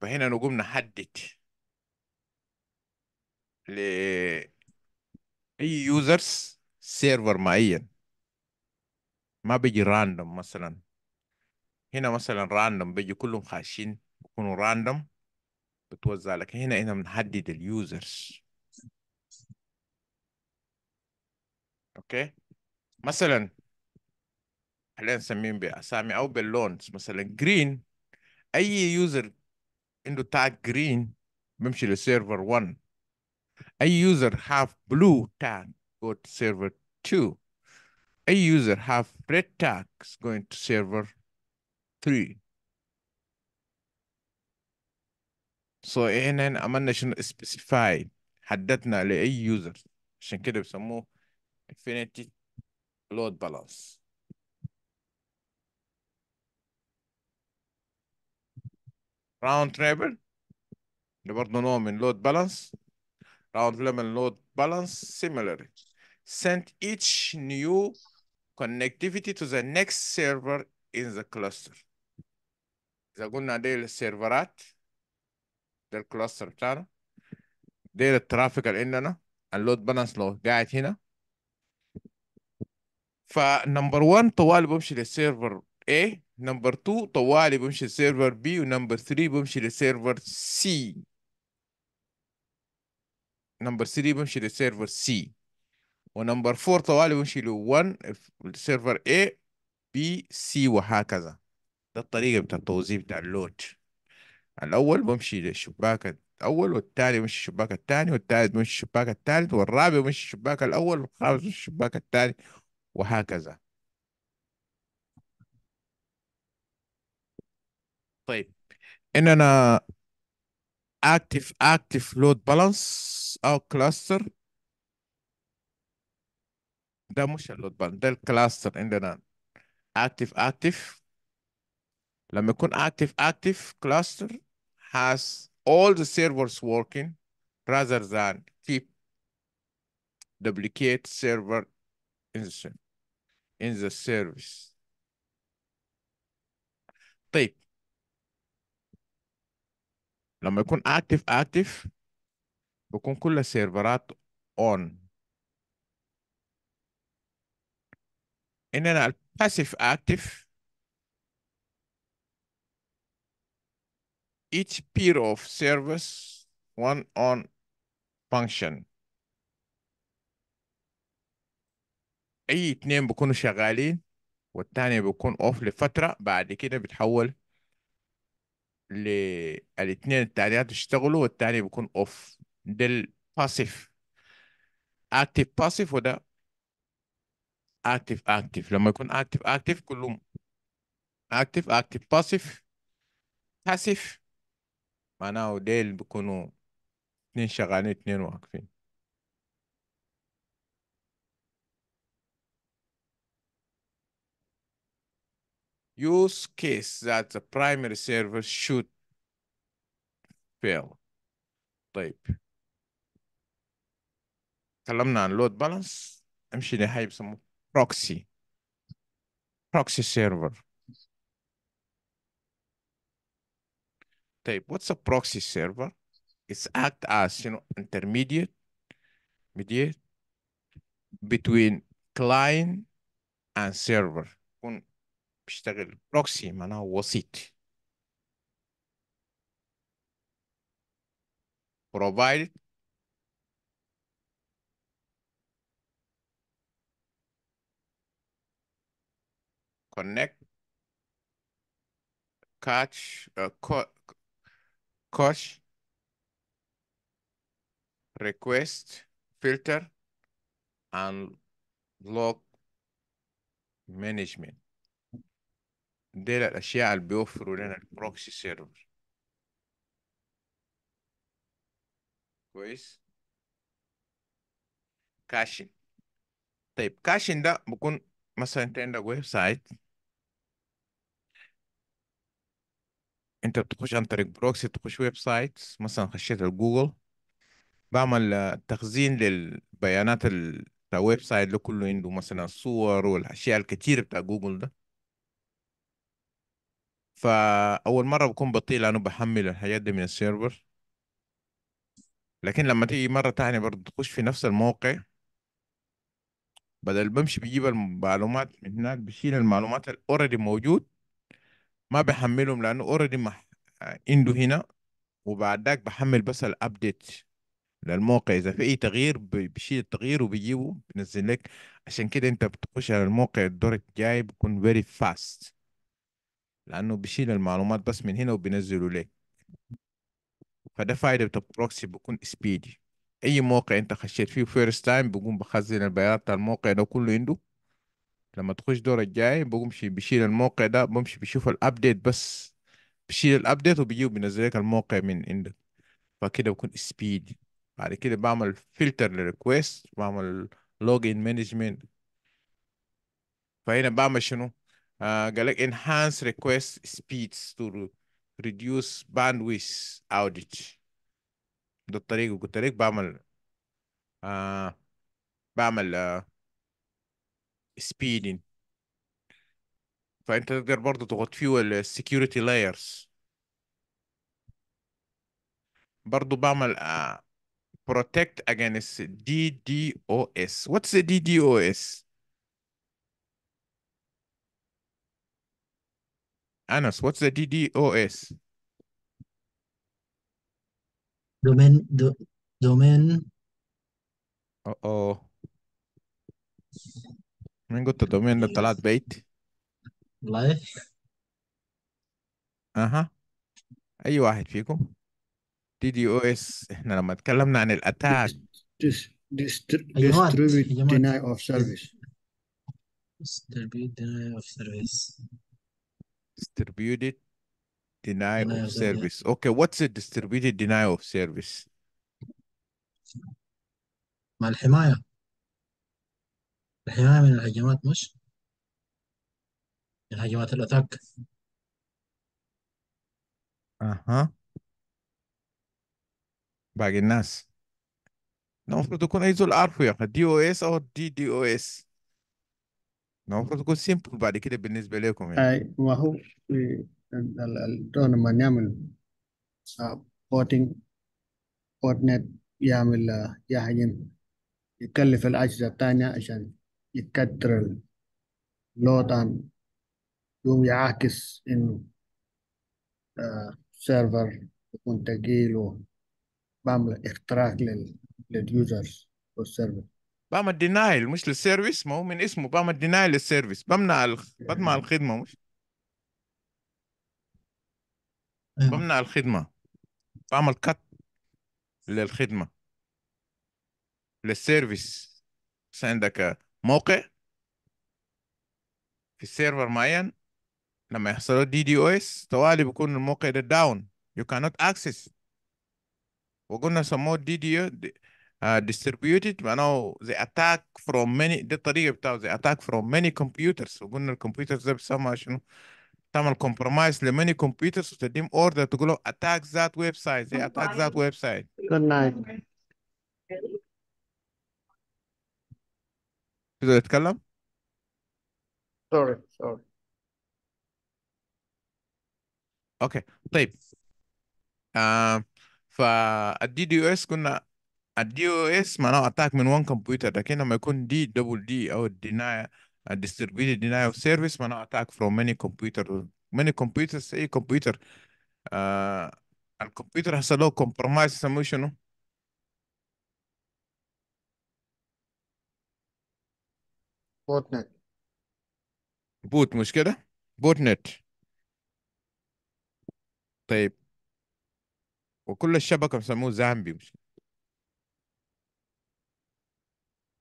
فهنا نقوم نحدد ل اي يوزرز سيرفر معين ما بيجي راندوم مثلا هنا مثلا راندوم بيجي كلهم خاشين بيكونوا راندوم بتوزع لك هنا هنا بنحدد اليوزرز اوكي مثلا خلينا نسميهم باسامي او باللونز مثلا جرين اي يوزر عنده تاج جرين بمشي لسيرفر 1 اي يوزر هاف بلو تاج go to server 2 a user have red tags going to server 3 so هنا عملنا شنو specify حددنا لاي user عشان كده بسموه infinity load balance round table اللي برضه نوع من load balance round table load balance similarly send each new connectivity to the next server in the cluster اذا قلنا دي السيرفرات ده الكلاستر بتاعنا دي الترافيك اللي عندنا اللود بالانس لو قاعد هنا فنمبر 1 طوال بمشي للسيرفر A نمبر 2 طوالي بمشي لسيرفر B ونمبر 3 بمشي لسيرفر C نمبر 3 بمشي لسيرفر C ونمبر 4 طوالي بمشي ل 1 السيرفر A B C وهكذا ده الطريقة بتاع التوزيع بتاع اللود الأول بمشي للشباك الأول والتالي بمشي الشباك التاني والثالث بمشي الشباك التالت والرابع بمشي الشباك الأول والخامس بمشي الشباك التاني وهكذا طيب اننا uh, active active load balance او cluster ده مش اللود cluster. ده الكلاستر عندنا active active لما يكون active active cluster has all the servers working rather than keep duplicate server in the in the service طيب لما يكون اكتف اكتف بكون كل السيرفرات اون اننا الباسيف اكتف each pair of service one on function اي اتنين بكونوا شغالين والثاني بكون اوف لفترة بعد كده بتحول ل... يعني الاثنين التاليات يشتغلوا والتاني بيكون اوف ده الباسيف اكتف باسيف وده اكتف اكتف لما يكون اكتف اكتف كلهم اكتف اكتف باسيف باسيف معناه ديل بيكونوا اتنين شغالين اتنين واقفين use case that the primary server should fail طيب تكلمنا عن am sure امشي have some proxy, proxy server طيب what's a proxy server it's act as you know intermediate mediate between client and server بشتغل بروكسي معناها وسيط provide connect catch uh, coach request filter and log management دي الأشياء اللي بيوفروا لنا البروكسي سيرفر كويس كاشن طيب كاشن ده بكون مثلا انت عندك ويب سايت انت بتخش عن طريق بروكسي تخش ويب سايت مثلا خشيت الجوجل بعمل تخزين للبيانات الويب سايت اللي كله عنده مثلا الصور والاشياء الكتير بتاع جوجل ده فاول مره بكون بطيء لانه بحمل الحاجات دي من السيرفر لكن لما تيجي مره تانية برضه تخش في نفس الموقع بدل بمشي بجيب المعلومات من هناك بشيل المعلومات الاوريدي موجود ما بحملهم لانه اوريدي مح... عنده هنا وبعد ذاك بحمل بس الابديت للموقع اذا في اي تغيير بشيل التغيير وبيجيبه بنزل لك عشان كده انت بتخش على الموقع الدور الجاي بيكون فيري فاست لانه بشيل المعلومات بس من هنا وبينزله لك فده فايده بتاع بكون سبيدي اي موقع انت خشيت فيه فيرست تايم بقوم بخزن البيانات الموقع ده كله عنده لما تخش دور الجاي بقوم بشيل الموقع ده بمشي بشوف الابديت بس بشيل الابديت وبيجي بينزل لك الموقع من عندك فكده بكون سبيد بعد كده بعمل فلتر للريكوست بعمل لوجين مانجمنت فهنا بعمل شنو uh, like enhance request speeds to reduce bandwidth outage ده الطريقة قلت لك بعمل آه speeding. آه سبيدين فانت تقدر برضه تضغط فيه السكيورتي لايرز برضه بعمل آه protect against DDoS what's a DDoS Anas, what's the DDoS? Domain, do, domain. Uh-oh. من قلت دومين طلعت بعيد لايف اها اي واحد فيكم دي دي او اس احنا لما تكلمنا عن الاتاك distribute deny of service distribute deny of service distributed denial, of service. Okay, what's a distributed denial of service؟ مع الحماية الحماية من الهجمات مش من هجمات الأتاك أها باقي الناس المفروض يكون أي زول عارفه يا أخي دي أو إس أو دي دي أو إس المفروض تكون سيمبل بعد كده بالنسبة لكم يعني أي ما هو لما نعمل بوتنج آه، بوتنت يعمل يعني يكلف الأجهزة الثانية عشان يكتر اللود عن يوم يعاكس إنه سيرفر آه، يكون تقيل وبعمل اختراق لليوزرز والسيرفر بعمل دينايل مش للسيرفيس ما هو من اسمه بعمل دينايل للسيرفيس بمنع بمنع الخدمه مش أيوه. بمنع الخدمه بعمل كت للخدمه للسيرفيس بس عندك موقع في سيرفر معين لما يحصل له دي دي او اس طوالي بيكون الموقع ده داون يو كانوت اكسس وقلنا سموه دي دي Uh, distributed Now they attack from many دي الطريقة بتاعه they attack from many computers So when the وقلنا الكمبيوترز ده بيسمى شنو تعمل compromise many computers وتديم order to go attack that website they attack that website good night تقدر تتكلم؟ sorry sorry Okay. okay. طيب آه فالدي دي او اس كنا الدي او اس معناه اتاك من وان كمبيوتر لكن لما يكون دي دبل دي او الديناي الديستريبيوتد ديناي اوف سيرفيس معناه اتاك فروم ماني كمبيوتر ماني كمبيوتر اي كمبيوتر آه، الكمبيوتر حصل له كومبرومايز يسموه شنو؟ بوت نت بوت مش كده؟ بوت نت طيب وكل الشبكة بسموه زامبي مش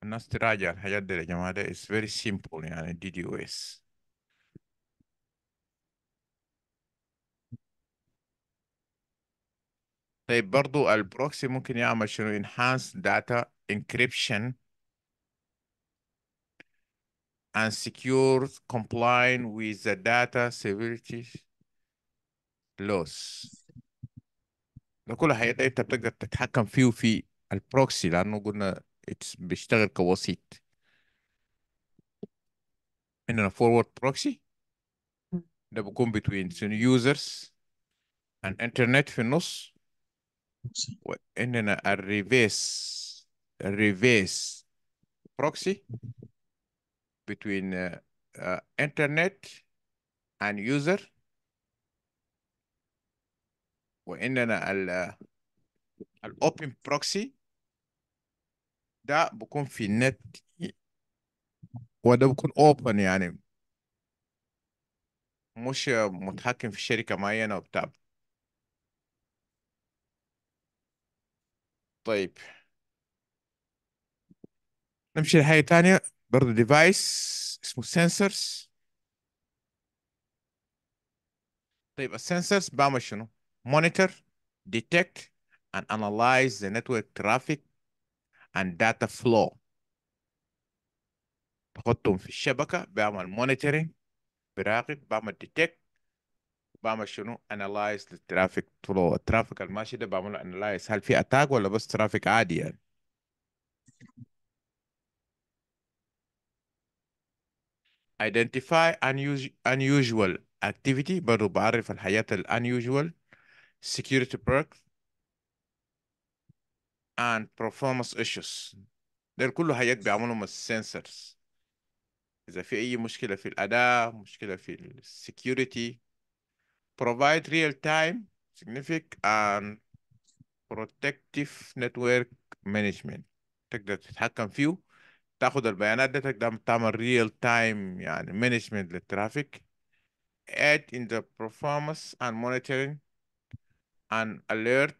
Nasıl raca hayal derece madde is very simple yani DDoS. طيب برضو البروكسي ممكن يعمل شنو enhance data encryption and secure complying with the data severity loss ده كله هيبقى انت بتقدر تتحكم فيه وفي البروكسي لانه قلنا بيشتغل كوسيط عندنا فورورد بروكسي ده بيكون بين يوزرز عن انترنت في النص وعندنا الريفيس الريفيس بروكسي بين انترنت عن يوزر وعندنا ال uh, الاوبن بروكسي ده بكون في النت وده بكون اوبن يعني مش متحكم في شركة معينة وبتاع طيب نمشي لحاجة تانية برضه ديفايس اسمه سنسرز طيب السنسرز بعمل شنو؟ مونيتور detect and analyze the network traffic and data flow بحطهم في الشبكة بعمل monitoring براقب بعمل detect بعمل شنو analyze the traffic flow الترافيك الماشي ده بعمل analyze هل في attack ولا بس traffic عادي يعني identify unusual activity برضو بعرف الحاجات ال unusual security perk and performance issues ده كله حاجات بيعملهم السنسرز إذا في أي مشكلة في الأداء مشكلة في السكيورتي provide real-time significant and protective network management تقدر تتحكم فيه تاخد البيانات ده تقدر تعمل real time يعني management للترافيك add in the performance and monitoring and alert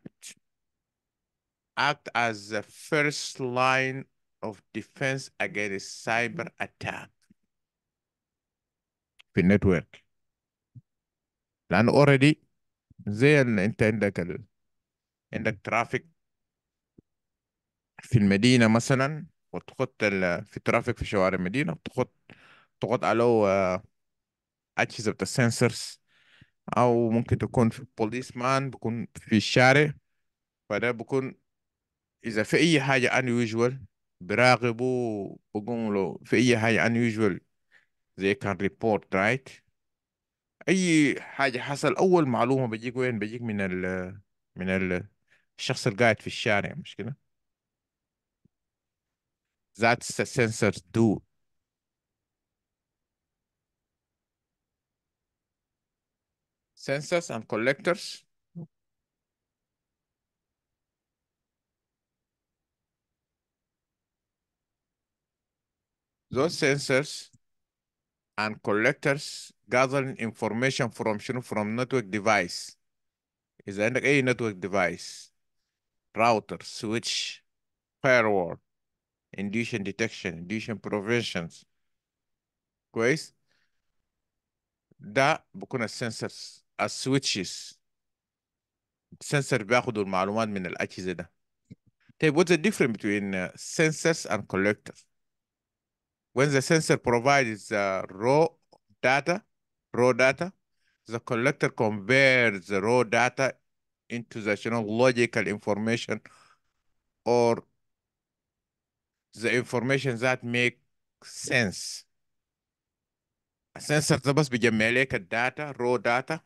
act as the first line of defense against a cyber attack في النتورك لان already زي ان انت عندك ال... عندك ترافيك في المدينه مثلا وتخط ال... في ترافيك في شوارع المدينه تخط تخط على اجهزه بتاع السنسرز او ممكن تكون في بوليس مان بكون في الشارع فده بكون اذا في اي حاجه unusual براقبوا بقوم له في اي حاجه unusual they can report right اي حاجه حصل اول معلومه بيجيك وين بيجيك من ال من ال الشخص القاعد في الشارع مش كده that's the sensors do sensors and collectors Those sensors and collectors gathering information from from network device. Is عندك network device, router, switch, firewall, induction detection, induction preventions. sensors, ده بكون Sensor السويتشز السنسر بياخدوا المعلومات من الأجهزة ده. طيب what's the difference between uh, sensors and collectors? When the sensor provides the uh, raw data, raw data, the collector converts the raw data into the logical information or the information that makes sense. السنسر sensor بس بيجمع data, raw data,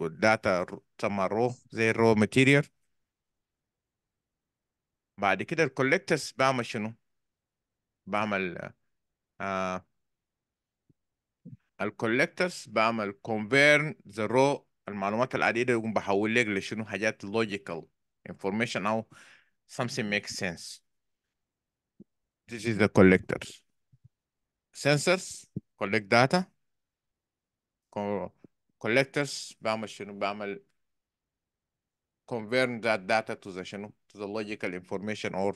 داتا data, raw, رو زي رو ماتيريال بعد كده الكولكتس بعمل شنو؟ بعمل آه الكولكترز بعمل كونفيرن ذا رو المعلومات العديده يقوم بحول لك لشنو حاجات logical information او something makes sense this is the collectors sensors collect data collectors بعمل شنو بعمل convert that data to the شنو to the logical information or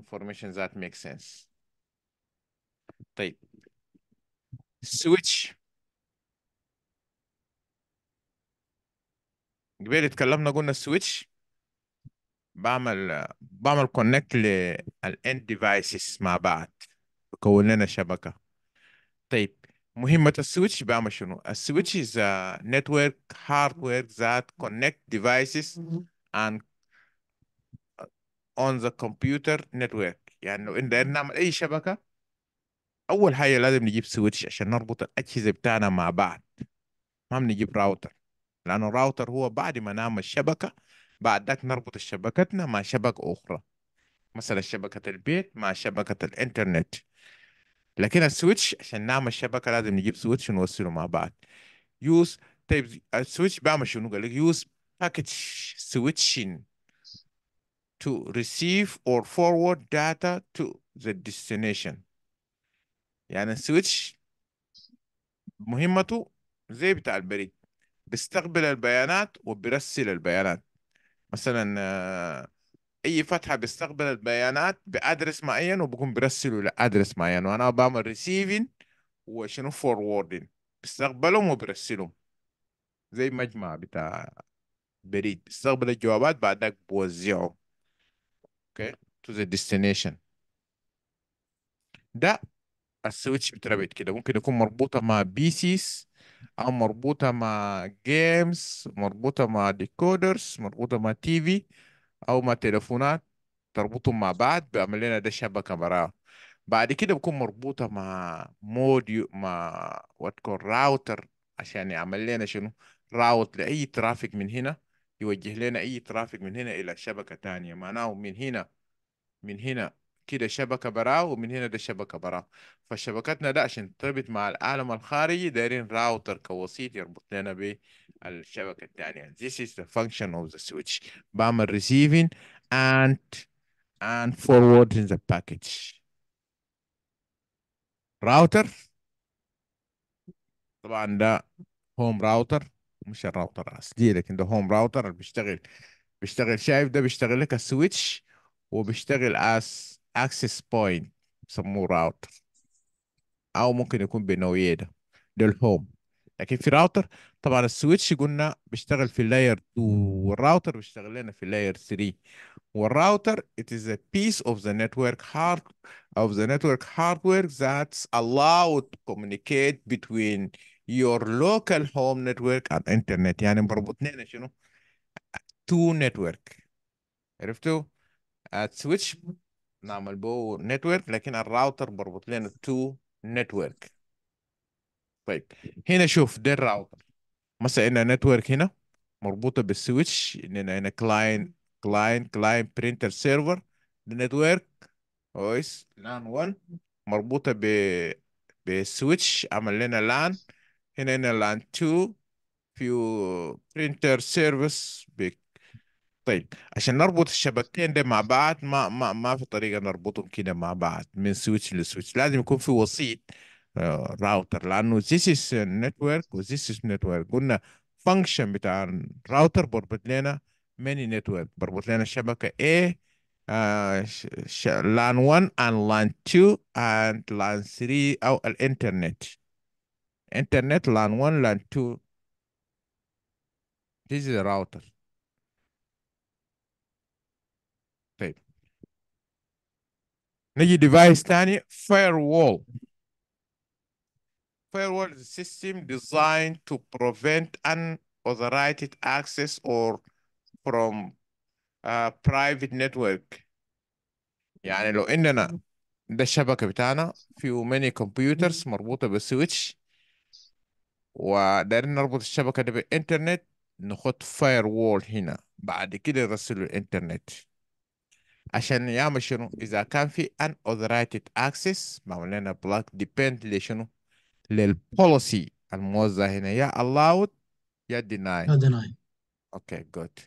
information that makes sense طيب السويتش قبل اتكلمنا قلنا السويتش بعمل بعمل كونكت للاند ديفايسز مع بعض بكون لنا شبكه طيب مهمة السويتش بعمل شنو؟ السويتش is a network hardware that connect devices and on the computer network يعني لو نعمل أي شبكة اول حاجه لازم نجيب سويتش عشان نربط الاجهزه بتاعنا مع بعض ما بنجيب راوتر لانه الراوتر هو بعد ما نام الشبكه بعد ذاك نربط شبكتنا مع شبكه اخرى مثلا شبكه البيت مع شبكه الانترنت لكن السويتش عشان نعمل الشبكه لازم نجيب سويتش ونوصله مع بعض يوز طيب السويتش بيعمل شنو قال لك يوز باكج سويتشين تو ريسيف اور فورورد داتا تو ذا ديستنيشن يعني السويتش مهمته زي بتاع البريد بيستقبل البيانات وبرسل البيانات مثلا آه، اي فتحه بيستقبل البيانات بادرس معين وبكون برسله لادرس معين وانا بعمل ريسيفين وشنو فوروردين بستقبلهم وبرسلهم زي مجمع بتاع بريد بيستقبل الجوابات بعدك بوزعه اوكي okay. to the destination ده السويتش بتربط كده ممكن يكون مربوطة مع بيسيس أو مربوطة مع جيمز مربوطة مع ديكودرز مربوطة مع تي في أو مع تليفونات تربطهم مع بعض بيعمل لنا ده شبكة براها بعد كده بكون مربوطة مع موديو مع واتكون راوتر عشان يعمل لنا شنو راوت لأي ترافيك من هنا يوجه لنا أي ترافيك من هنا إلى شبكة تانية معناه من هنا من هنا كده شبكة برا ومن هنا ده شبكة برا فشبكتنا ده عشان تربط مع العالم الخارجي دايرين راوتر كوسيط يربط لنا بالشبكة الثانية this is the function of the switch بعمل receiving and and forwarding the package راوتر طبعا ده هوم راوتر مش الراوتر الاصلي لكن ده هوم راوتر اللي بيشتغل بيشتغل شايف ده بيشتغل لك السويتش وبيشتغل اس access point بسموه راوتر او ممكن يكون بنوعيه ده ده الهوم لكن في راوتر طبعا السويتش قلنا بيشتغل في اللاير 2 والراوتر بيشتغل لنا في اللاير 3 والراوتر it is a piece of the network hard of the network hardware that's allowed to communicate between your local home network and internet يعني مربوطين شنو two network عرفتوا آه، السويتش نعمل بو نتورك لكن الراوتر بربط لنا تو نتورك طيب هنا شوف ده الراوتر مثلا عندنا نتورك هنا مربوطه بالسويتش اننا هنا كلاين كلاين كلاين برينتر سيرفر نتورك كويس لان 1 مربوطه ب بسويتش عمل لنا لان هنا هنا لان 2 فيو برينتر سيرفيس طيب عشان نربط الشبكتين ده مع بعض ما ما ما في طريقة نربطهم كده مع بعض من سويتش لسويتش لازم يكون في وسيط راوتر آه، لأنه this is network و this is network قلنا function بتاع الراوتر بربط لنا many network بربط لنا شبكة A آه LAN 1 and LAN 2 and LAN 3 أو الإنترنت إنترنت LAN 1 LAN 2 this is a router نجي ديفايس ثاني فاير وول فاير وول سيستم ديزاين تو بريفنت ان اوثرايتد اكسس اور فروم برايفت نتورك يعني لو اننا ده الشبكه بتاعنا فيه ماني كمبيوترز مربوطه بالسويتش ودارين نربط الشبكه دي بالانترنت نخط فاير وول هنا بعد كده يرسلوا الانترنت عشان يعمل شنو اذا كان في unauthorized access ما لنا بلاك ديبند لشنو للبوليسي الموزع هنا يا allowed يا denied يا اوكي جود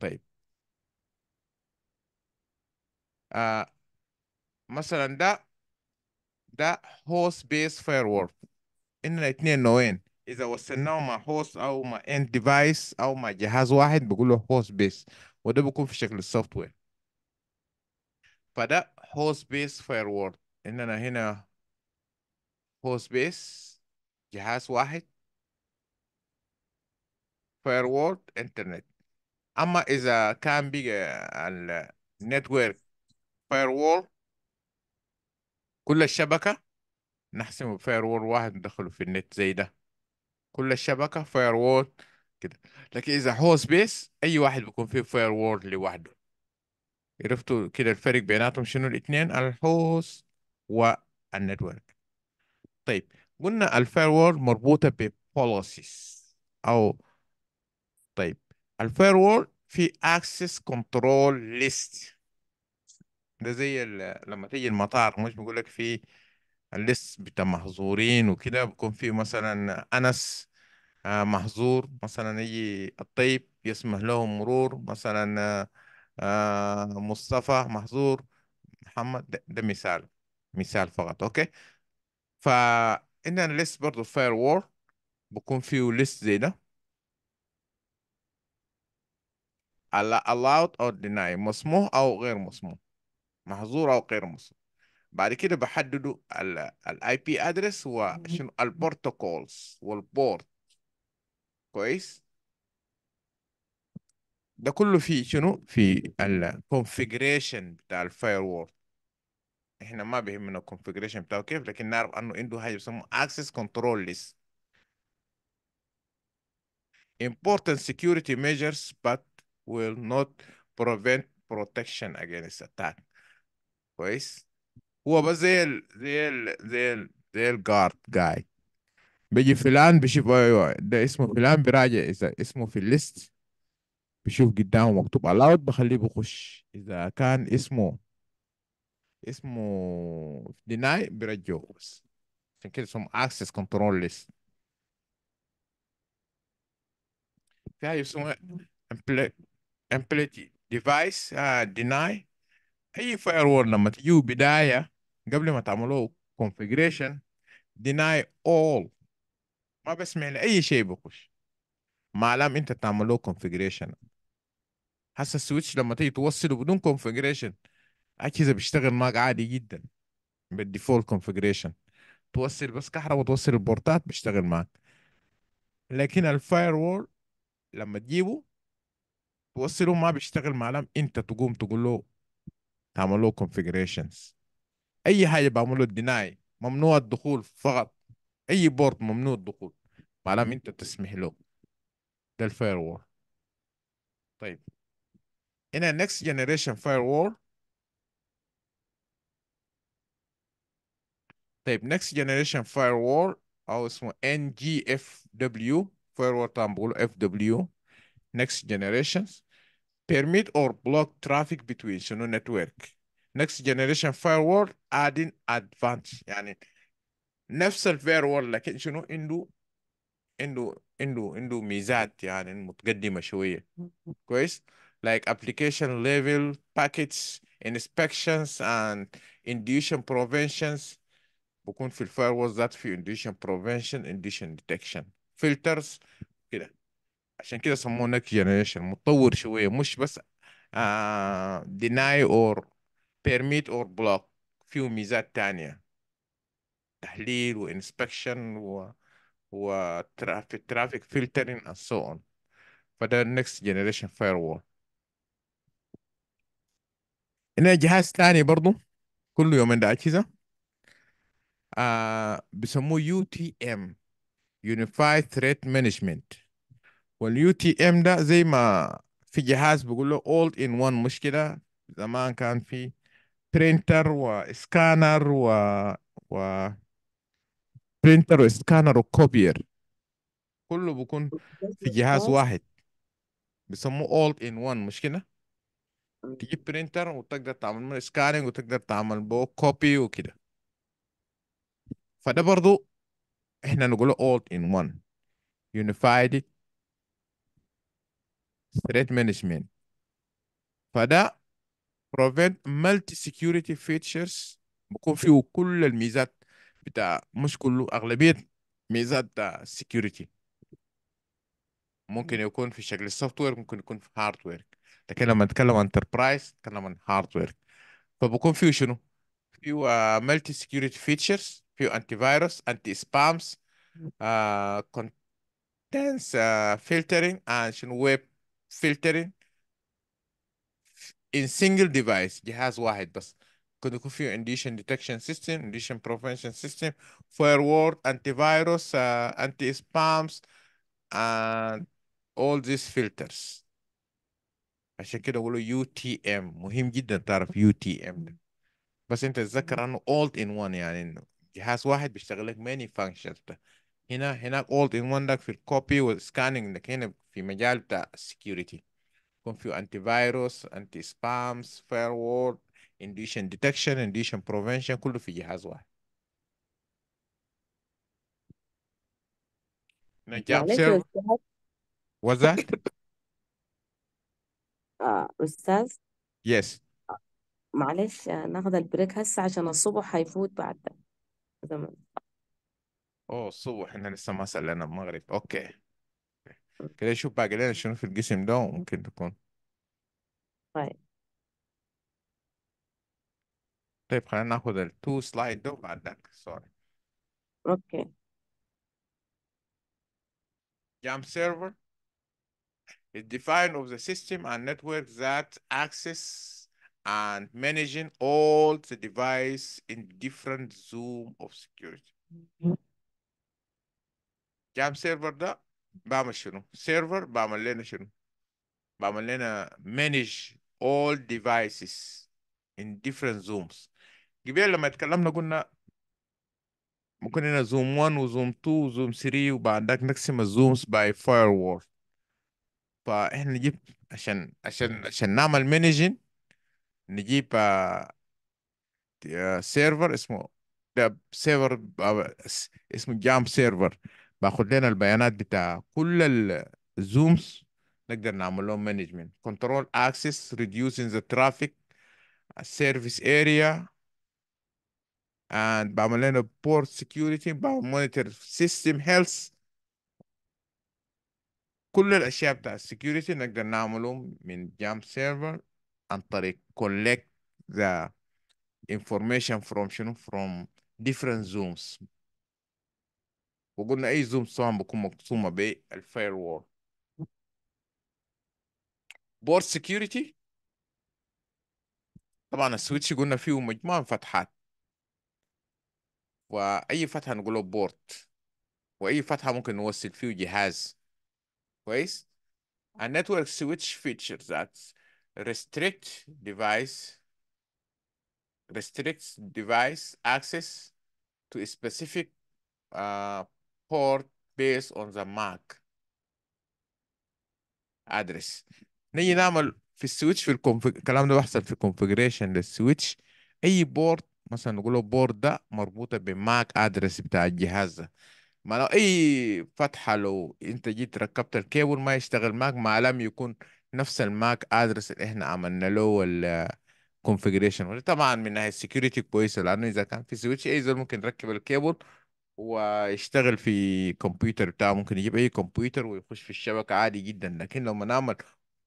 طيب آه مثلا ده ده host based firewall اننا اتنين نوعين اذا وصلناه مع هوست او مع اند ديفايس او مع جهاز واحد بقول له هوست بيس وده بيكون في شكل السوفت وير فده هوست بيس فاير وورد اننا هنا هوست بيس جهاز واحد فاير وورد انترنت اما اذا كان بقى النتورك فاير وورد كل الشبكه نحسمه فاير وورد واحد ندخله في النت زي ده كل الشبكه فاير وول كده لكن اذا هو سبيس اي واحد بيكون فيه فاير وول لوحده عرفتوا كده الفرق بيناتهم شنو الاثنين الهوست والنتورك طيب قلنا الفاير وول مربوطه ببوليسيز او طيب الفاير وول في اكسس كنترول ليست ده زي لما تيجي المطار مش بيقول لك في الليست بتاع محظورين وكده بيكون فيه مثلا أنس آه، محظور مثلا يجي الطيب يسمح لهم مرور مثلا آه، آه، مصطفى محظور محمد ده, ده مثال مثال فقط أوكي فعندنا ليست برضه فاير وول بكون فيه ليست زي ده allowed or denied مسموح أو غير مسموح محظور أو غير مسموح بعد كده بحددوا الاي بي ادرس وشنو البروتوكولز والبورت كويس ده كله في شنو في الكونفيجريشن بتاع الفاير firewall احنا ما بيهمنا الكونفيجريشن بتاعه كيف لكن نعرف انه عنده حاجه بيسموها access control list important security measures but will not prevent protection against attack كويس هو بس زي ال زي ال زي ال زي الجارد جاي بيجي فلان بيشوف ايوه ده اسمه فلان بيراجع اذا اسمه في الليست بيشوف قدامه مكتوب allowed بخليه بخش اذا كان اسمه اسمه deny بيرجعه بس عشان كده اسمه access control list في حاجه اسمها template device ديناي آه، deny اي فاير وول لما تجيبوا بدايه قبل ما تعملوه كونفجريشن deny all ما بسمع لاي شيء بخش ما دام انت تعملوه كونفجريشن هسه السويتش لما تيجي توصله بدون configuration اجهزه بيشتغل معك عادي جدا بالديفولت كونفجريشن توصل بس كهرباء وتوصل البورتات بيشتغل معك لكن الفاير وول لما تجيبه توصله ما بيشتغل ما دام انت تقوم تقول له تعمل له configurations اي حاجه بعمل له deny ممنوع الدخول فقط اي بورت ممنوع الدخول ما انت تسمح له ده الفايروول طيب هنا next generation firewall طيب next generation firewall او اسمه NGFW firewall طبعا بقوله FW next generations permit or block traffic between Shano network. Next generation firewall adding advantage. يعني نفس الفيروال لكن شنو عنده عنده عنده عنده ميزات Yani متقدمة شوية كويس like application level packets inspections and induction preventions بكون filter was that for induction prevention induction detection filters Yeah. عشان كده سموه نكست جنريشن متطور شويه مش بس ديناي اور بيرميت اور بلوك فيه ميزات تانية تحليل وانسبكشن و وترافيك ترافيك فلترين اند سو اون فده نكست جنريشن فاير وول هنا جهاز تاني برضو كله يومين ده أجهزة آه بسموه ام يونيفايد ثريت مانجمنت واليو تي ام ده زي ما في جهاز بيقول له اول ان وان مش كده زمان كان في برينتر واسكانر و و برينتر واسكانر وكوبير كله بيكون في جهاز واحد بيسموه اول ان وان مش كده تجيب برينتر وتقدر تعمل منه سكانينج وتقدر تعمل بو كوبي وكده فده برضو احنا نقوله all ان وان يونيفايد threat management فده prevent multi security features بكون فيه كل الميزات بتاع مش كله اغلبيه ميزات بتاع security ممكن يكون في شكل software ممكن يكون في hardware لكن لما نتكلم عن enterprise نتكلم عن hardware فبكون فيه شنو؟ فيه آه، multi-security features فيه انتي فيروس انتي uh, كونتنس فلترنج شنو web Filtering in single device جهاز واحد بس could يكون فيه condition detection system, condition prevention system, firewall, antivirus, uh, anti-spams, and all these filters. عشان كده بقولوا UTM مهم جدا تعرف UTM ده. بس انت تتذكر انه all in one يعني جهاز واحد بيشتغل لك many functions هنا هناك اولد ان وان لك في الكوبي والسكاننج لك هنا في مجال بتاع السكيورتي يكون في انتي فيروس انتي سبامز فاير وورد انديشن ديتكشن انديشن بروفنشن كله في جهاز واحد نجاب سير وزات آه أستاذ يس معلش ناخذ البريك هسه عشان الصبح حيفوت بعد زمن اوه الصبح احنا لسه ما سألنا المغرب اوكي كده شوف باقي لنا شنو في القسم ده ممكن تكون طيب طيب خلينا ناخد التو سلايد ده وبعد ذاك سوري اوكي Jam server is defined of the system and network that access and managing all the device in different zoom of security. Mm -hmm. جاب سيرفر ده بعمل شنو سيرفر بعمل لنا شنو بعمل لنا مانج اول ديفايسز ان ديفرنت زومز قبل لما اتكلمنا قلنا ممكن هنا زوم 1 وزوم 2 وزوم 3 وبعد ذاك نقسم الزومز باي فاير وول فاحنا نجيب عشان عشان عشان نعمل مانجين نجيب آه، آه، آه، سيرفر اسمه ده سيرفر اسمه جامب سيرفر باخد لنا البيانات بتاع كل الزومز نقدر نعمل لهم مانجمنت كنترول اكسس reducing the traffic service area and بعمل لنا port security بعمل مونيتور system health كل الاشياء بتاع السكيورتي نقدر نعملهم من جام سيرفر عن طريق collect the information from شنو from different zooms وقلنا اي زوم سام بكون مقسومه بالفاير وول بورد سكيورتي طبعا السويتش قلنا فيه مجموعه فتحات واي فتحه نقول له بورت واي فتحه ممكن نوصل فيه جهاز كويس النتورك سويتش فيتشر ذات restrict device restricts device access to a specific uh, port based on the MAC address نيجي نعمل في السويتش في الكونفج الكلام ده بيحصل في الكونفجريشن للسويتش اي بورت مثلا نقول له بورت ده مربوطه بماك ادرس بتاع الجهاز ده ما لو اي فتحه لو انت جيت ركبت الكيبل ما يشتغل ماك ما لم يكون نفس الماك ادرس اللي احنا عملنا له الكونفجريشن وده طبعا من ناحيه السكيورتي كويسه لانه اذا كان في سويتش اي زول ممكن يركب الكيبل ويشتغل في كمبيوتر بتاعه ممكن يجيب اي كمبيوتر ويخش في الشبكه عادي جدا لكن لما نعمل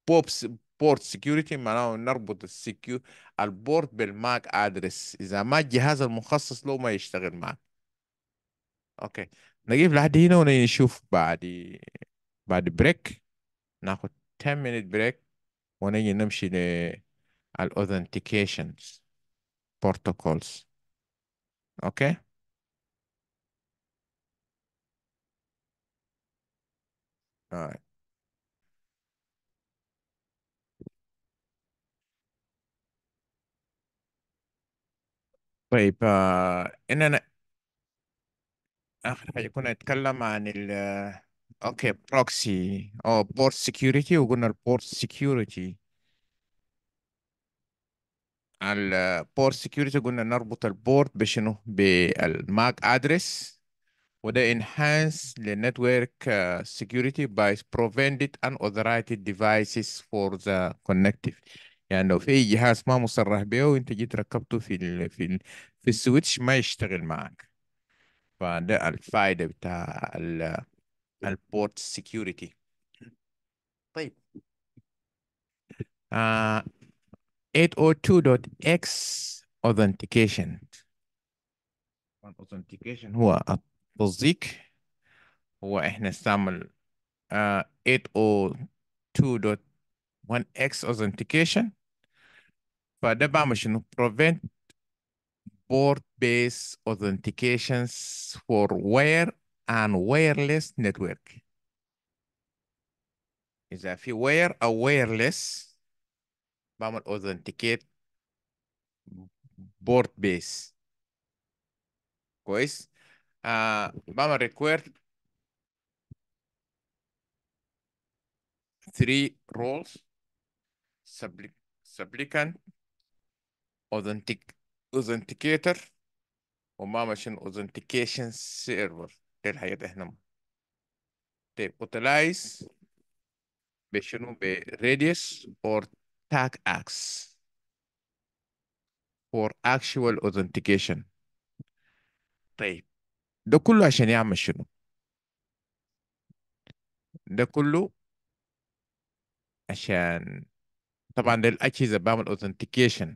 بوبس بورت سكيورتي معناه نربط السكيو البورت بالماك ادرس اذا ما الجهاز المخصص له ما يشتغل معك اوكي نجيب لحد هنا ونشوف بعد بعد بريك ناخد 10 minute بريك ونجي نمشي الاوثنتيكيشن بروتوكولز اوكي All right. طيب اننا آه، ان انا اخر حاجه كنا نتكلم عن ال اوكي بروكسي او بورت سكيورتي وقلنا البورت سكيورتي البورت سكيورتي قلنا نربط البورت بشنو بالماك ادرس Would enhance the network uh, security by prevented unauthorized devices for the connective يعني لو في جهاز ما مصرح به وانت جيت ركبته في ال في ال في السويتش ما يشتغل معك فده الفائدة بتاع ال البورت سكيورتي طيب uh, 802.x authentication authentication هو بلجيك واحنا نستعمل uh, 802.1x authentication فده بعمل شنو prevent port based authentications for wire and wireless network إذا في wire أو wireless بعمل authenticate port based كويس uh, vamos, Three roles. Supplic supplicant. Authentic authenticator. وما ماشين authentication server. They الحاجات احنا طيب utilize بشنو radius or tag axe for actual authentication. ده كله عشان يعمل شنو ده كله عشان طبعا ده الأجهزة بعمل authentication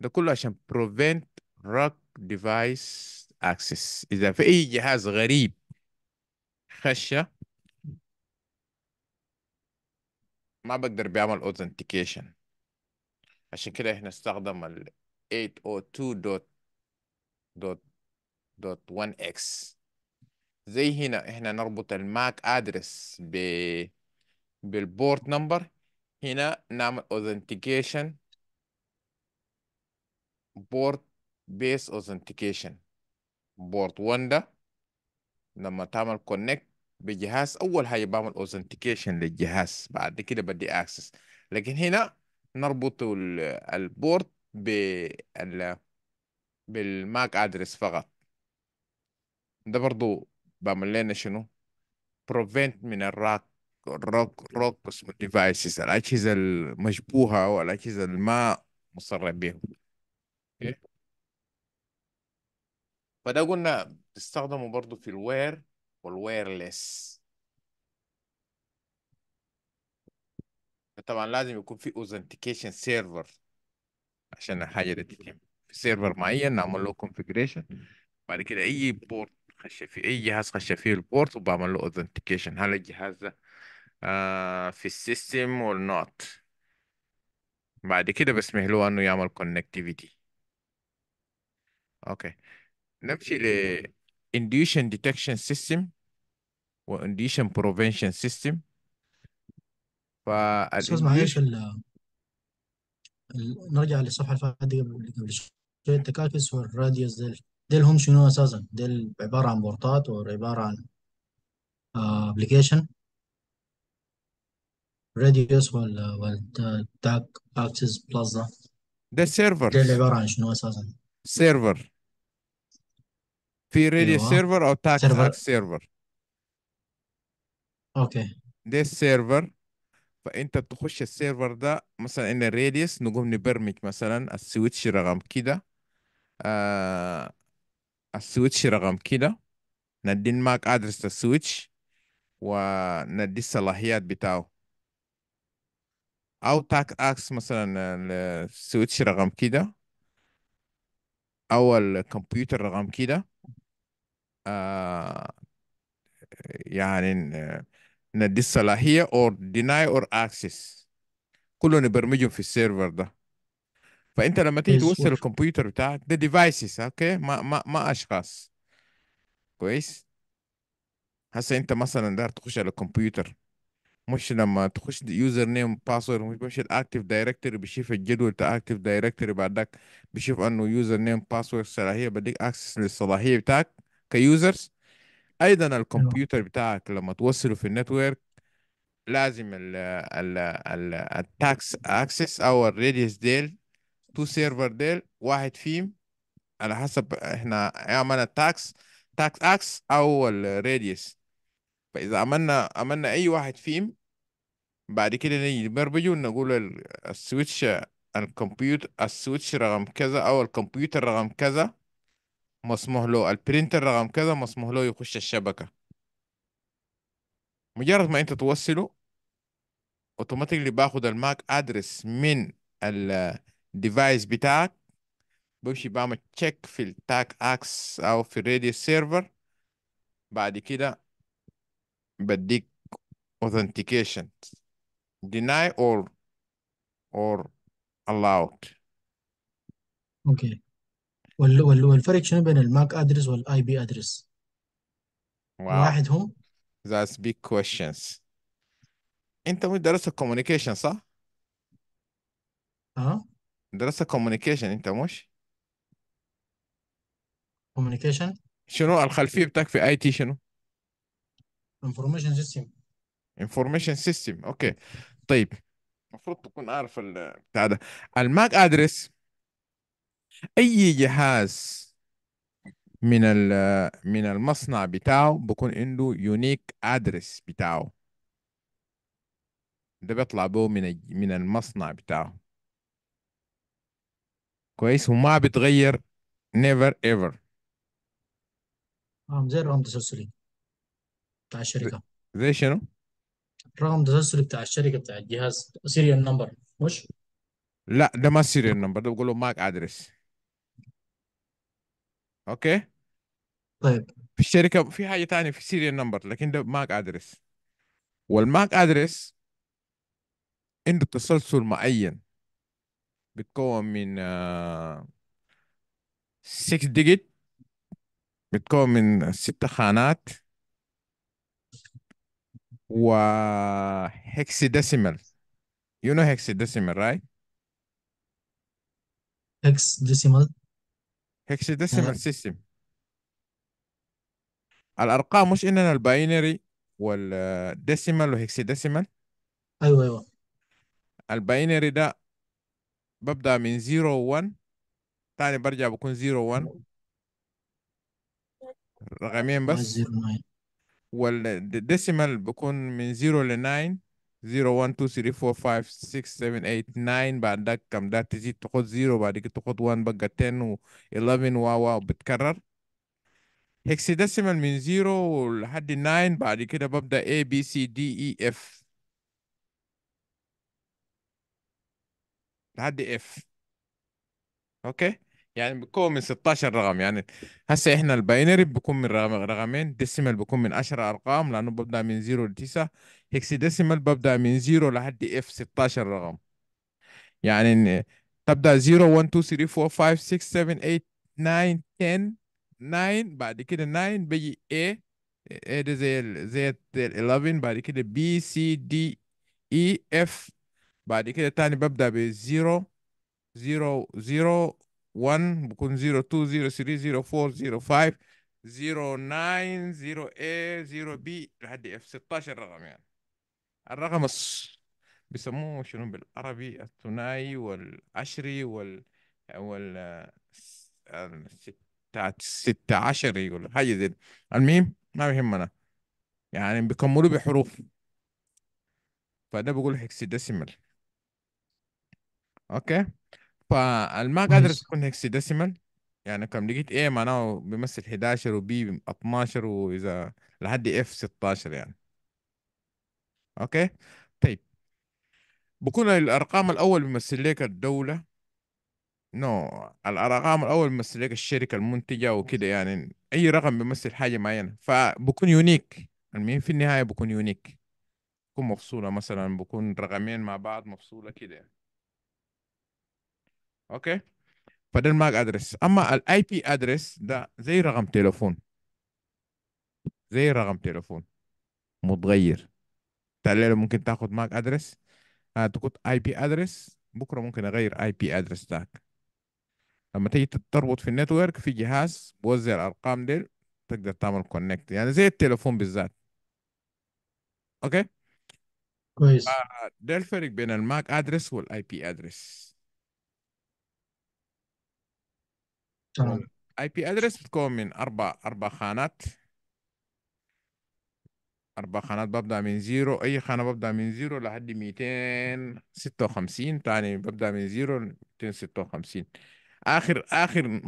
ده كله عشان prevent rock device access إذا في أي جهاز غريب خشة ما بقدر بيعمل authentication عشان كده احنا استخدم ال 802. دوت دوت 1 اكس زي هنا احنا نربط الماك ادرس ب بالبورت نمبر هنا نعمل اوثنتيكيشن بورت بيس اوثنتيكيشن بورت 1 ده لما تعمل كونكت بجهاز اول حاجه بعمل اوثنتيكيشن للجهاز بعد كده بدي اكسس لكن هنا نربط البورت بال بالماك ادرس فقط ده برضو بعمل لنا شنو بروفنت من الراك روك روك ديفايسز الاجهزه المشبوهه والاجهزه اللي ما مصر بيهم okay. إيه؟ فده قلنا تستخدمه برضو في الوير والويرلس طبعا لازم يكون في اوثنتيكيشن سيرفر عشان الحاجه دي تتم في سيرفر معين نعمل له كونفجريشن بعد كده اي بورت خش فيه اي جهاز خش فيه البورت وبعمل له اوثنتيكيشن هل الجهاز ده آه، في السيستم ولا نوت بعد كده بسمح له انه يعمل كونكتيفيتي اوكي نمشي ل induction detection system و induction prevention system ف استاذ معلش نرجع للصفحه اللي فاتت قبل شوي شوية والراديوس ديل ديلهم شنو أساسا ديل عبارة عن بورتات وعبارة عن أبليكيشن آه، راديوس ولا تاك أكسس بلس ده سيرفر ديل عبارة عن شنو أساسا سيرفر في راديوس أيوة. سيرفر أو تاك سيرفر. سيرفر أوكي ده سيرفر فانت بتخش السيرفر ده مثلا ان الريديس نقوم نبرمج مثلا السويتش رقم كده آه السويتش رقم كده ندي الماك ادرس السويتش وندي الصلاحيات بتاعه او تاك اكس مثلا السويتش رقم كده او الكمبيوتر رقم كده آه يعني ندي الصلاحية or deny or access كله نبرمجهم في السيرفر ده فانت لما تيجي توصل الكمبيوتر بتاعك ده ديفايسز اوكي ما ما ما اشخاص كويس هسه انت مثلا دار تخش على الكمبيوتر مش لما تخش يوزر نيم باسورد مش بمشي الاكتيف دايركتوري بشوف الجدول بتاع اكتيف دايركتوري بعدك بشوف انه يوزر نيم باسورد صلاحيه بديك اكسس للصلاحيه بتاعك كيوزرز ايضا الكمبيوتر بتاعك لما توصله في النتورك لازم ال ال ال التاكس اكسس او الريديوس ديل تو سيرفر ديل واحد فيم على حسب احنا ايه عملنا تاكس تاكس اكس او الراديوس فاذا عملنا عملنا اي واحد فيم بعد كده نيجي نبرمجه نقول السويتش الكمبيوتر السويتش رقم كذا او الكمبيوتر رقم كذا مسموح له البرينتر رقم كذا مسموح له يخش الشبكة مجرد ما انت توصله اوتوماتيكلي باخد الماك ادرس من ال device بتاعك بمشي بعمل check في التاك اكس او في الراديوس سيرفر بعد كده بديك authentication deny or or allowed اوكي وال وال والفرق شنو بين الماك ادرس والاي بي ادرس واحد هم That's big questions. انت مدرسة communication صح؟ اه درست كوميونيكيشن انت مش كوميونيكيشن شنو الخلفيه بتاعك في اي تي شنو انفورميشن سيستم انفورميشن سيستم اوكي طيب المفروض تكون عارف بتاع ده الماك ادرس اي جهاز من من المصنع بتاعه بكون عنده يونيك ادرس بتاعه ده بيطلع به من من المصنع بتاعه كويس وما بتغير نيفر ايفر اه زي الرقم التسلسلي بتاع الشركة زي شنو؟ الرقم التسلسلي بتاع الشركة بتاع الجهاز سيريال نمبر مش؟ لا ده ما سيريال نمبر ده بقول له ماك ادرس اوكي طيب في الشركة في حاجة تانية في سيريال نمبر لكن ده ماك ادرس والماك ادرس عنده تسلسل معين بتكون من 6 آه، ديجيت بتكون من ست خانات و hexadecimal you know hexadecimal right hexadecimal hexadecimal آه. system الارقام مش اننا الباينري والديسيمال ديسيمال ايوه ايوه الباينري ده ببدأ من 0 1 ثاني برجع بكون 0 1 رقمين بس والديسيمال بكون من 0 ل 9 0 1 2 3 4 5 6 7 8 9 بعد ذاك كم ده تزيد تاخد 0 بعد كده تاخد 1 بقى 10 و 11 و و بتكرر هيكسي ديسيمال من 0 لحد 9 بعد كده ببدا A B C D E F لحد اف اوكي يعني بيكون من 16 رقم يعني هسه احنا الباينري بيكون من رقم رقمين ديسيمال بيكون من 10 ارقام لانه ببدا من 0 ل 9 هيكسي ديسيمال ببدا من 0 لحد اف 16 رقم يعني تبدا 0 1 2 3 4 5 6 7 8 9 10 9 بعد كده 9 بيجي A A ده زي ال زي ال 11 بعد كده B C D E F بعد كده تاني ببدأ ب 0 0 0 1 بكون 0 2 0 3 0 4 0 5 0 9 0 A 0 B لحد F 16 رقم يعني الرقم الص... بيسموه شنو بالعربي الثنائي والعشري وال وال ستة ستة عشر يقول حاجة زي الميم ما بيهمنا يعني بيكملوا بحروف فده بقول هكسيديسيمال اوكي فالما قادر تكون هيكسي ديسيمال يعني كم لقيت ايه معناه بيمثل 11 وبي 12 واذا لحد اف 16 يعني اوكي طيب بكون الارقام الاول بيمثل لك الدوله نو no. الارقام الاول بيمثل لك الشركه المنتجه وكده يعني اي رقم بيمثل حاجه معينه فبكون يونيك المهم في النهايه بكون يونيك بكون مفصوله مثلا بكون رقمين مع بعض مفصوله كده يعني اوكي فده الماك ادرس اما الاي بي ادرس ده زي رقم تليفون زي رقم تليفون متغير تعالى ممكن تاخد ماك ادرس هتاخد آه، اي بي ادرس بكره ممكن اغير اي بي ادرس تاعك لما تيجي تربط في النتورك في جهاز بوزع الارقام دي تقدر تعمل كونكت يعني زي التليفون بالذات اوكي كويس ده آه، الفرق بين الماك ادرس والاي بي ادرس اي بي ادرس بتكون من اربع اربع خانات اربع خانات ببدا من زيرو اي خانه ببدا من زيرو لحد 256 ثاني ببدا من زيرو 256 اخر اخر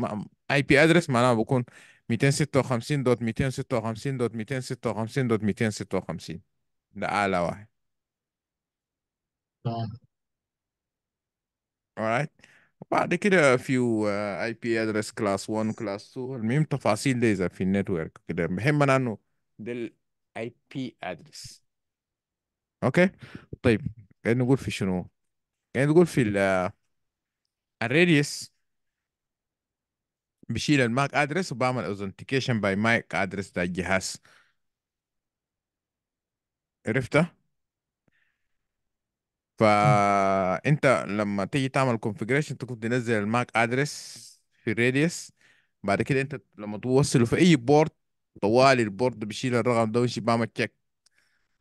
اي بي ادرس معناها بكون 256 دوت 256 دوت 256 دوت 256 ده اعلى واحد تمام alright بعد كده فيو اي بي ادرس كلاس 1 كلاس 2 المهم تفاصيل دي في النتورك كده مهم انه ده الاي بي ادرس اوكي طيب كان نقول في شنو كان نقول في الراديوس بشيل الماك ادرس وبعمل اوثنتيكيشن باي مايك ادرس ده الجهاز عرفته فانت لما تيجي تعمل configuration انت كنت تنزل الماك ادرس في الراديوس بعد كده انت لما توصله في اي بورد طوالي البورد بيشيل الرقم ده ويمشي بعمل تشيك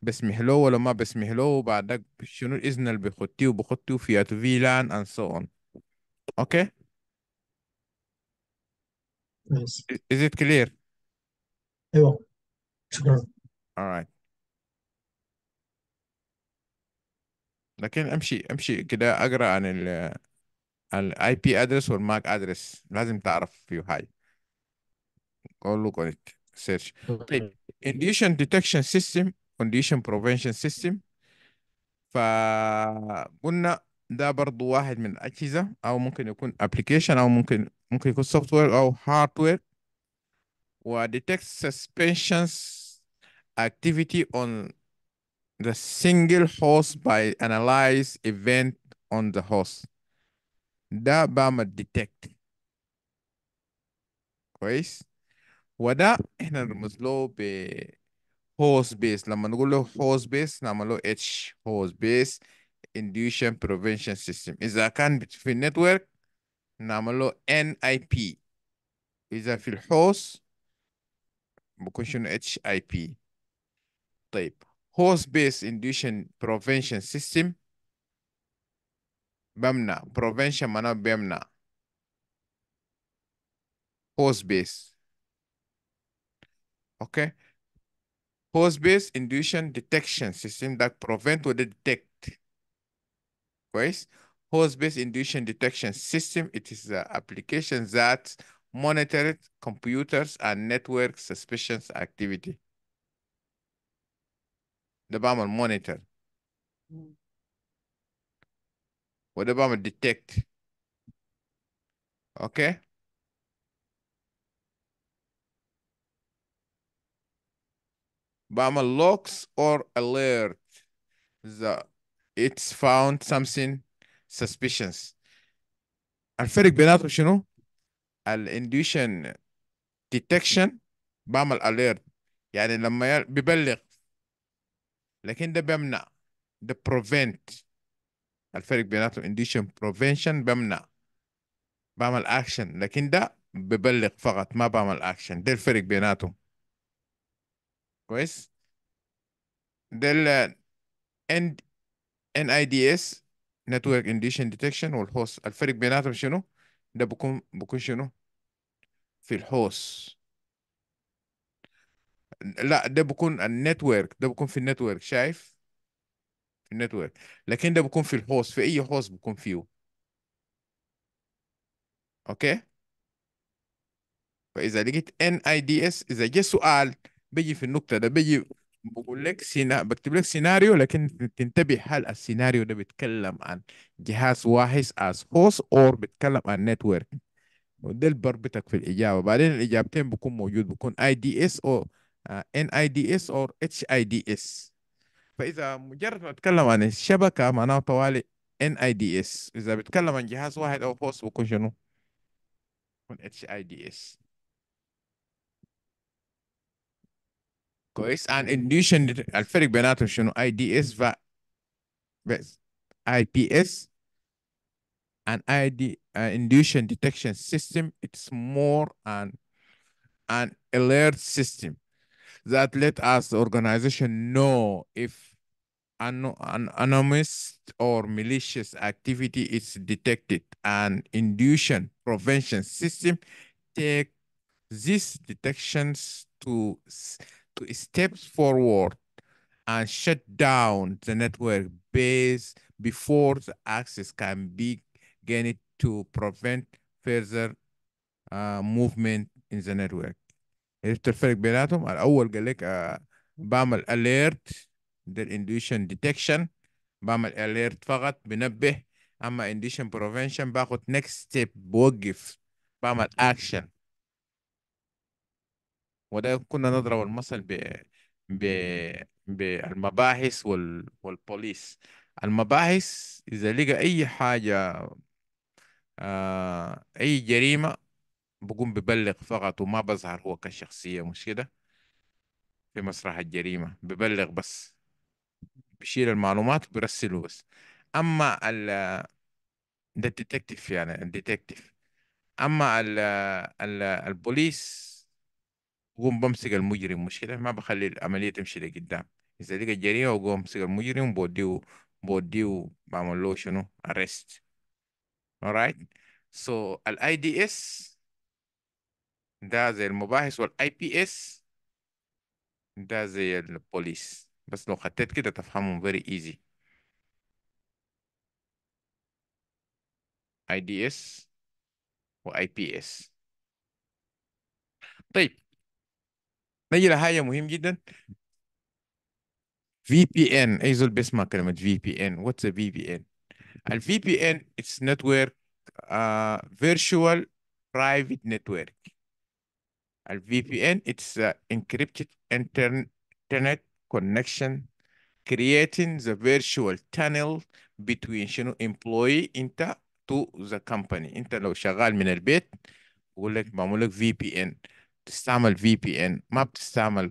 بسمح له ولا ما بسمح له وبعدك شنو الاذن اللي بيخطيه وبخطيه في في لان اند سو اون اوكي Is it clear? ايوه شكرا. All right. لكن امشي امشي كده اقرا عن ال IP address ادرس والماك address لازم تعرف فيو هاي on it search طيب condition detection system condition prevention system فقلنا ده برضو واحد من الأجهزة أو ممكن يكون application أو ممكن ممكن يكون software أو hardware و detect suspensions activity on the single horse by analyze event on the horse. That bama detect. Quiz. Wada in a low be horse base. Lamanulo horse base. Namalo H horse base. Induction prevention system. Is a can between network. Namalo NIP. Is a feel horse. Bukushun HIP. Type host-based induction prevention system, BEMNA, prevention mana BEMNA, host-based. Okay? Host-based induction detection system that prevent or detect. Right? host-based induction detection system, it is an application that monitors computers and network suspicious activity. ده بعمل مونيتور وده بعمل ديتكت اوكي بعمل لوكس اور اليرت the اتس فاوند سمثين suspicious الفرق بيناتهم شنو؟ الانديوشن ديتكشن بعمل اليرت يعني لما ببلغ لكن ده بيمنع ده prevent الفرق بيناتهم انديشن prevention بمنع بعمل اكشن لكن ده ببلغ فقط ما بعمل اكشن ده الفرق بيناتهم كويس ده ال NIDS network condition detection والهوست الفرق بيناتهم شنو ده بكون بكون شنو في الهوست لا ده بكون النتورك ده بكون في النتورك شايف في النتورك لكن ده بكون في الهوست في اي هوست بكون فيه اوكي فاذا لقيت ان اي دي اس اذا جه سؤال بيجي في النقطه ده بيجي بقول لك سينا... بكتب لك سيناريو لكن تنتبه هل السيناريو ده بيتكلم عن جهاز واحد از هوست اور بيتكلم عن نتورك وده بربطك في الاجابه بعدين الاجابتين بكون موجود بكون اي دي اس او آه، NIDS أو HIDS فإذا مجرد ما أتكلم عن الشبكة معناه طوالي NIDS إذا بتكلم عن جهاز واحد أو هوست بكون شنو؟ بكون HIDS كويس عن النيوشن الفرق بيناتهم شنو؟ IDS و بس IPS an ID uh, آه، induction detection system. It's more an an alert system. that let us organization know if an, an anonymous or malicious activity is detected and induction prevention system take these detections to, to steps forward and shut down the network base before the access can be gained to prevent further uh, movement in the network. عرفت الفرق بيناتهم الاول قال لك آه، بعمل اليرت ده الانديوشن ديتكشن بعمل اليرت فقط بنبه اما انديشن بروفنشن باخد نكست ستيب بوقف بعمل اكشن وده كنا نضرب المثل ب ب بالمباحث وال... والبوليس المباحث اذا لقى اي حاجه آه اي جريمه بقوم ببلغ فقط وما بظهر هو كشخصية مش كده في مسرح الجريمة ببلغ بس بشيل المعلومات وبرسله بس أما ال ده الديتكتيف يعني الديتكتيف أما ال ال البوليس بقوم بمسك المجرم مش كده ما بخلي العملية تمشي لقدام إذا لقى الجريمة بقوم بمسك المجرم بوديه بوديه بعمل له شنو أريست alright so ال IDS ده زي المباحث والاي بي اس ده زي البوليس بس لو خدت كده تفهمهم very easy اي دي اس واي بي اس طيب نجي لحاجه مهم جدا في بي ان اي زول بيسمع كلمه في بي ان واتس في بي ان الفي بي ان اتس نتورك فيرتشوال برايفت نتورك ال VPN it's a encrypted internet connection creating the virtual tunnel between شنو employee انت to the company انت لو شغال من البيت بقول لك بعمل لك VPN تستعمل VPN ما بتستعمل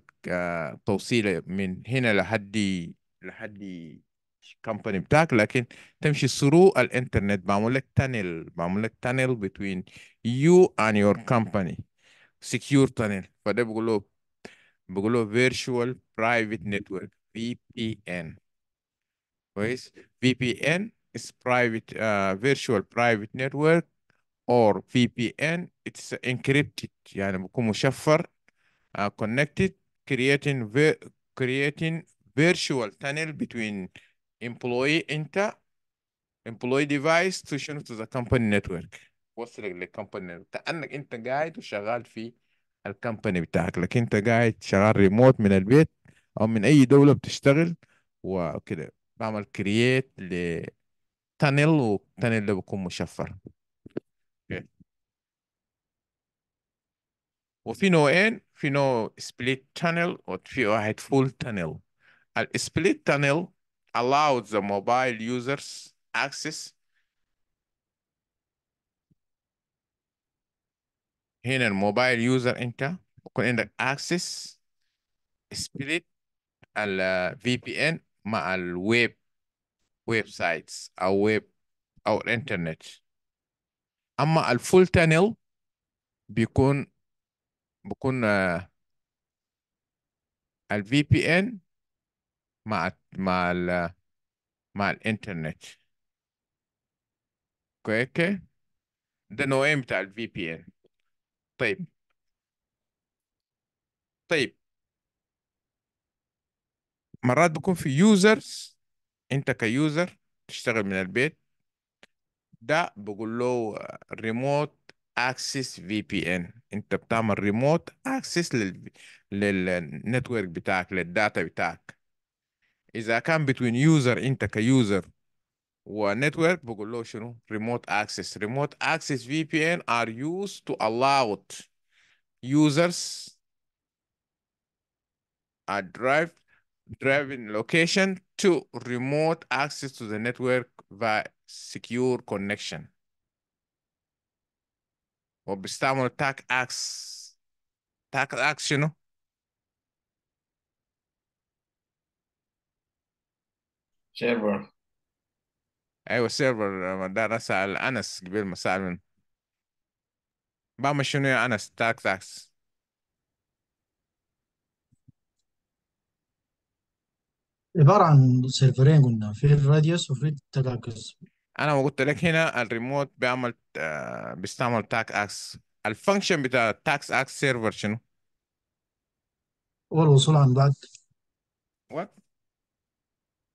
توصيله من هنا لحد لحد company بتاعك لكن تمشي through الانترنت بعمل لك tunnel بعمل لك tunnel between you and your company سكيور tunnel. فده بقول له بقول virtual فيرتشوال برايفت نتورك في بي ان كويس في بي ان is private uh, virtual private network or VPN it's encrypted يعني بيكون مشفر uh, connected creating creating virtual tunnel between employee انت employee device to to the company network وصلك للكمباني كانك انت قاعد وشغال في الكمباني بتاعك لكن انت قاعد شغال ريموت من البيت او من اي دوله بتشتغل وكده بعمل كرييت لتانل والتانل ده بيكون مشفر وفي نوعين في نوع سبليت تانل وفي واحد فول تانل السبليت تانل allows the mobile users access هنا الموبايل يوزر انت يكون عندك اكسس سبليت في بي ان مع الويب ويب سايتس او ويب او الانترنت اما الفول تانل بيكون بيكون الفي بي ان مع مع ال مع الانترنت اوكي ده نوعين بتاع الفي بي ان طيب طيب مرات بكون في يوزرز انت كيوزر تشتغل من البيت ده بقول له ريموت اكسس في بي ان انت بتعمل ريموت اكسس لل للنتورك بتاعك للداتا بتاعك اذا كان بين يوزر انت كيوزر or network remote access remote access vpn are used to allow users a drive driving location to remote access to the network via secure connection or bestamol tack acts tack action server ايوه سيرفر آه، ده انا سال انس قبل ما سال من بعمل شنو يا انس تاك تاكس عبارة عن سيرفرين قلنا في الراديوس وفي التاكس انا ما قلت لك هنا الريموت بيعمل آه، بيستعمل تاك اكس الفانكشن بتاع تاك اكس سيرفر شنو هو الوصول عن بعد وات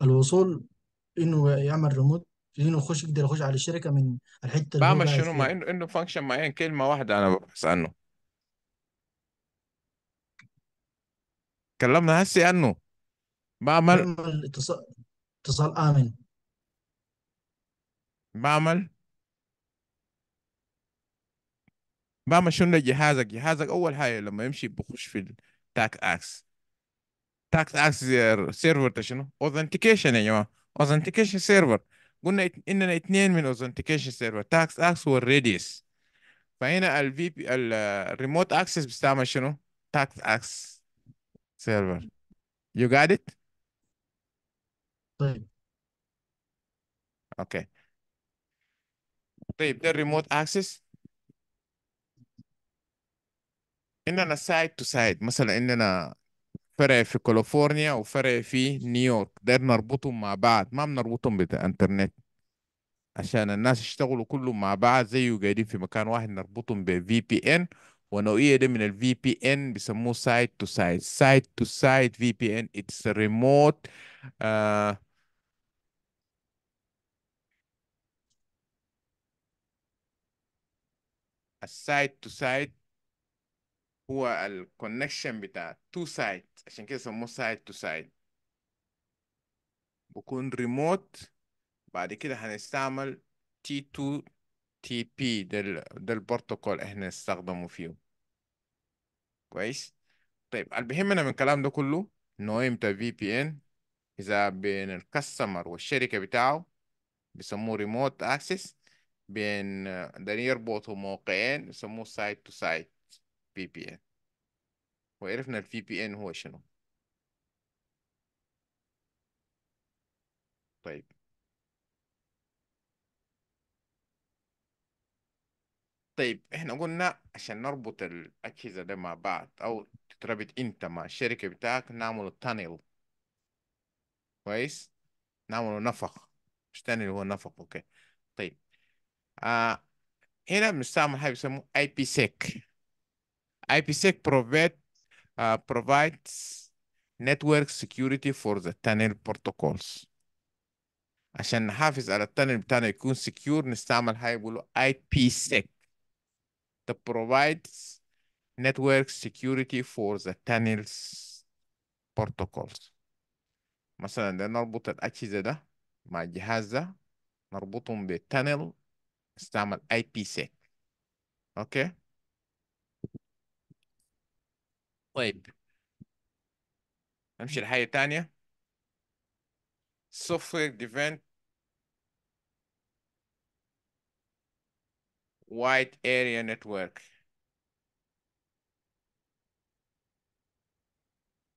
الوصول انه يعمل ريموت في انه يخش يقدر يخش على الشركه من الحته اللي بعمل شنو مع انه انه فانكشن معين كلمه واحده انا ببحث عنه كلمنا هسي عنه بعمل اتصال اتصال امن بعمل بعمل شنو لجهازك جهازك اول حاجه لما يمشي بخش في التاك اكس تاك اكس سيرفر شنو اوثنتيكيشن يا جماعه اوثنتيكيشن سيرفر قلنا اننا اثنين من الاوثنتيكيشن سيرفر تاكس اكس والريديس فهنا الفي بي الريموت اكسس بيستعمل شنو؟ تاكس اكس سيرفر يو جاد ات؟ طيب اوكي طيب ده الريموت اكسس اننا سايد تو سايد مثلا اننا فرق في كاليفورنيا وفرق في نيويورك ده نربطهم مع بعض ما بنربطهم بالانترنت عشان الناس يشتغلوا كلهم مع بعض زيه قاعدين في مكان واحد نربطهم بفي بي ان ونوعية ده من الفي بي ان بيسموه سايد تو سايد سايد تو سايد في بي ان اتس ريموت السايد تو سايد هو الكونكشن بتاع تو سايد عشان كده سموه سايد تو سايد بكون ريموت بعد كده هنستعمل تي 2 تي بي ده البروتوكول احنا نستخدمه فيه كويس طيب اللي بيهمنا من الكلام ده كله انه امتى في بي ان اذا بين الكاستمر والشركه بتاعه بيسموه ريموت اكسس بين ده يربطوا موقعين بيسموه سايد تو سايد في بي ان وعرفنا الفي بي ان هو شنو طيب طيب احنا قلنا عشان نربط الاجهزه دي مع بعض او تتربط انت مع الشركه بتاعك نعمل تانيل كويس نعمل نفق مش اللي هو نفق اوكي طيب آه هنا بنستعمل حاجه بيسموه اي بي سيك IPsec provide, uh, provides network security for the tunnel protocols. عشان نحافظ على التانل بتاعنا يكون secure نستعمل حاجة بيقولوا IPsec that provides network security for the tunnels protocols مثلا ده نربط الأجهزة ده مع الجهاز ده نربطهم بالتانل نستعمل IPsec اوكي okay. طيب نمشي لحاجة تانية software defined wide area network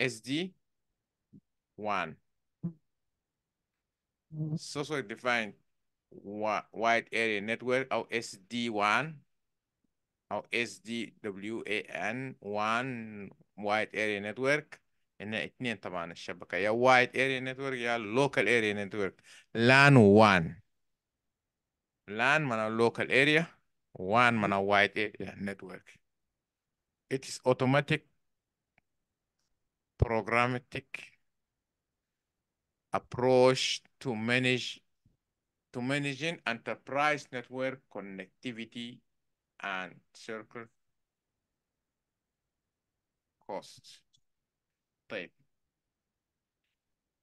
SD one software defined wide area network or SD1 or SDWAN 1 وايد اريا نتورك ان اثنين طبعا الشبكه يا وايد اريا نتورك يا لوكال اريا نتورك لان وان لان معناه لوكال اريا وان معناه وايد اريا نتورك it is automatic programmatic approach to manage to managing enterprise network connectivity and circuit cost طيب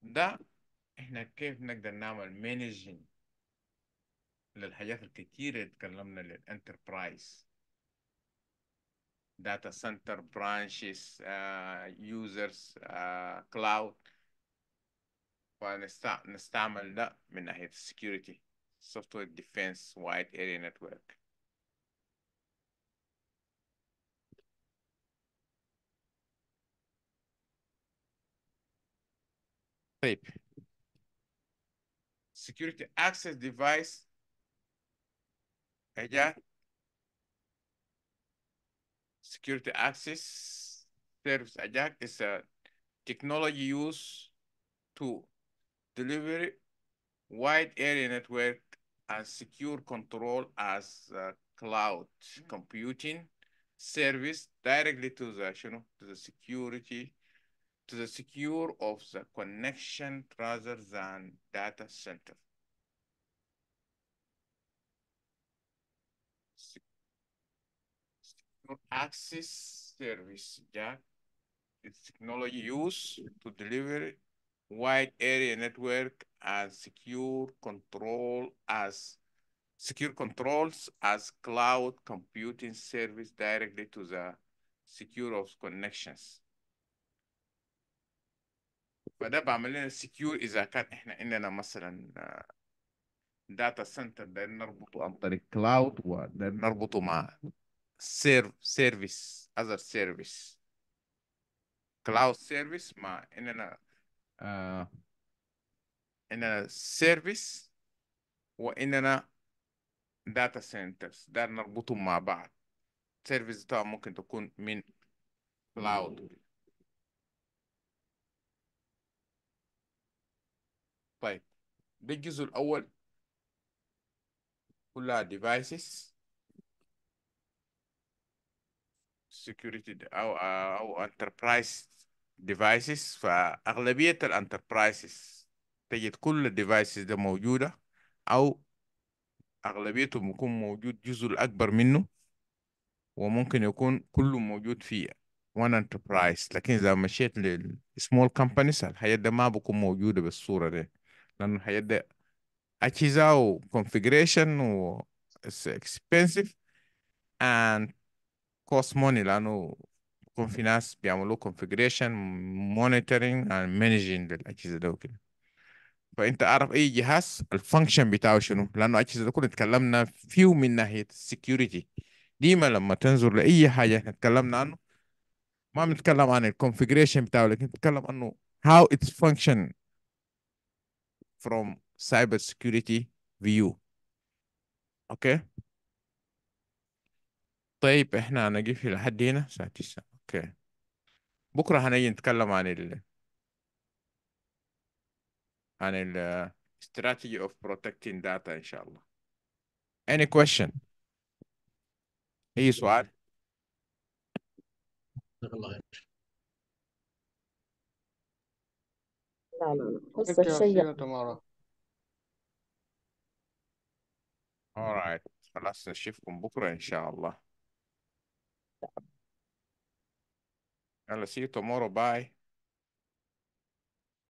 ده احنا كيف نقدر نعمل مانجنج للحاجات الكتيرة اللي اتكلمنا للانتربرايز داتا سنتر برانشز يوزرز كلاود فنستعمل ده من ناحية السكيورتي سوفت وير ديفense وايد اريا نتورك type. Security access device, ella, security access service, ella is a technology used to deliver wide area network and secure control as cloud mm. computing service directly to the, you know, to the security to the secure of the connection rather than data center. access service jack is technology used to deliver wide area network and secure control as secure controls as cloud computing service directly to the secure of connections. فده بعمل لنا سكيور اذا كان احنا عندنا مثلا داتا سنتر ده نربطه عن طريق كلاود وده نربطه مع سيرف سيرفيس اذر سيرفيس كلاود سيرفيس مع اننا آه اننا سيرفيس واننا داتا سنترز ده نربطهم مع بعض سيرفيس ده ممكن تكون من كلاود ده الجزء الأول كلها devices security أو أو enterprise devices فأغلبية الانتربرايزز تجد كل الديفايسز ده موجودة أو أغلبيتهم يكون موجود جزء الأكبر منه وممكن يكون كله موجود فيه وان انتربرايز لكن إذا مشيت للسمول كومبانيز الحاجات ده ما بكون موجودة بالصورة دي لانه الحاجات دي اجهزه وكونفجريشن و اتس اكسبنسيف اند كوست موني لانه بيكون في ناس بيعملوا كونفجريشن مونيتورنج اند مانجينج للاجهزه دي وكده فانت اعرف اي جهاز الفانكشن بتاعه شنو لانه الاجهزه دي كله اتكلمنا فيه من ناحيه السكيورتي ديما لما تنظر لاي حاجه احنا اتكلمنا عنه ما بنتكلم عن الكونفجريشن بتاعه لكن بنتكلم عنه how its function from cyber security view اوكي طيب احنا هنجي في لحد هنا الساعة 9 اوكي بكرة هنيجي نتكلم عن ال عن ال strategy of protecting data ان شاء الله any question اي سؤال الله لا لا لا It's okay, I'll see you tomorrow. Alright. خلاص نشوفكم بكرة إن شاء الله. يلا see you tomorrow. Bye.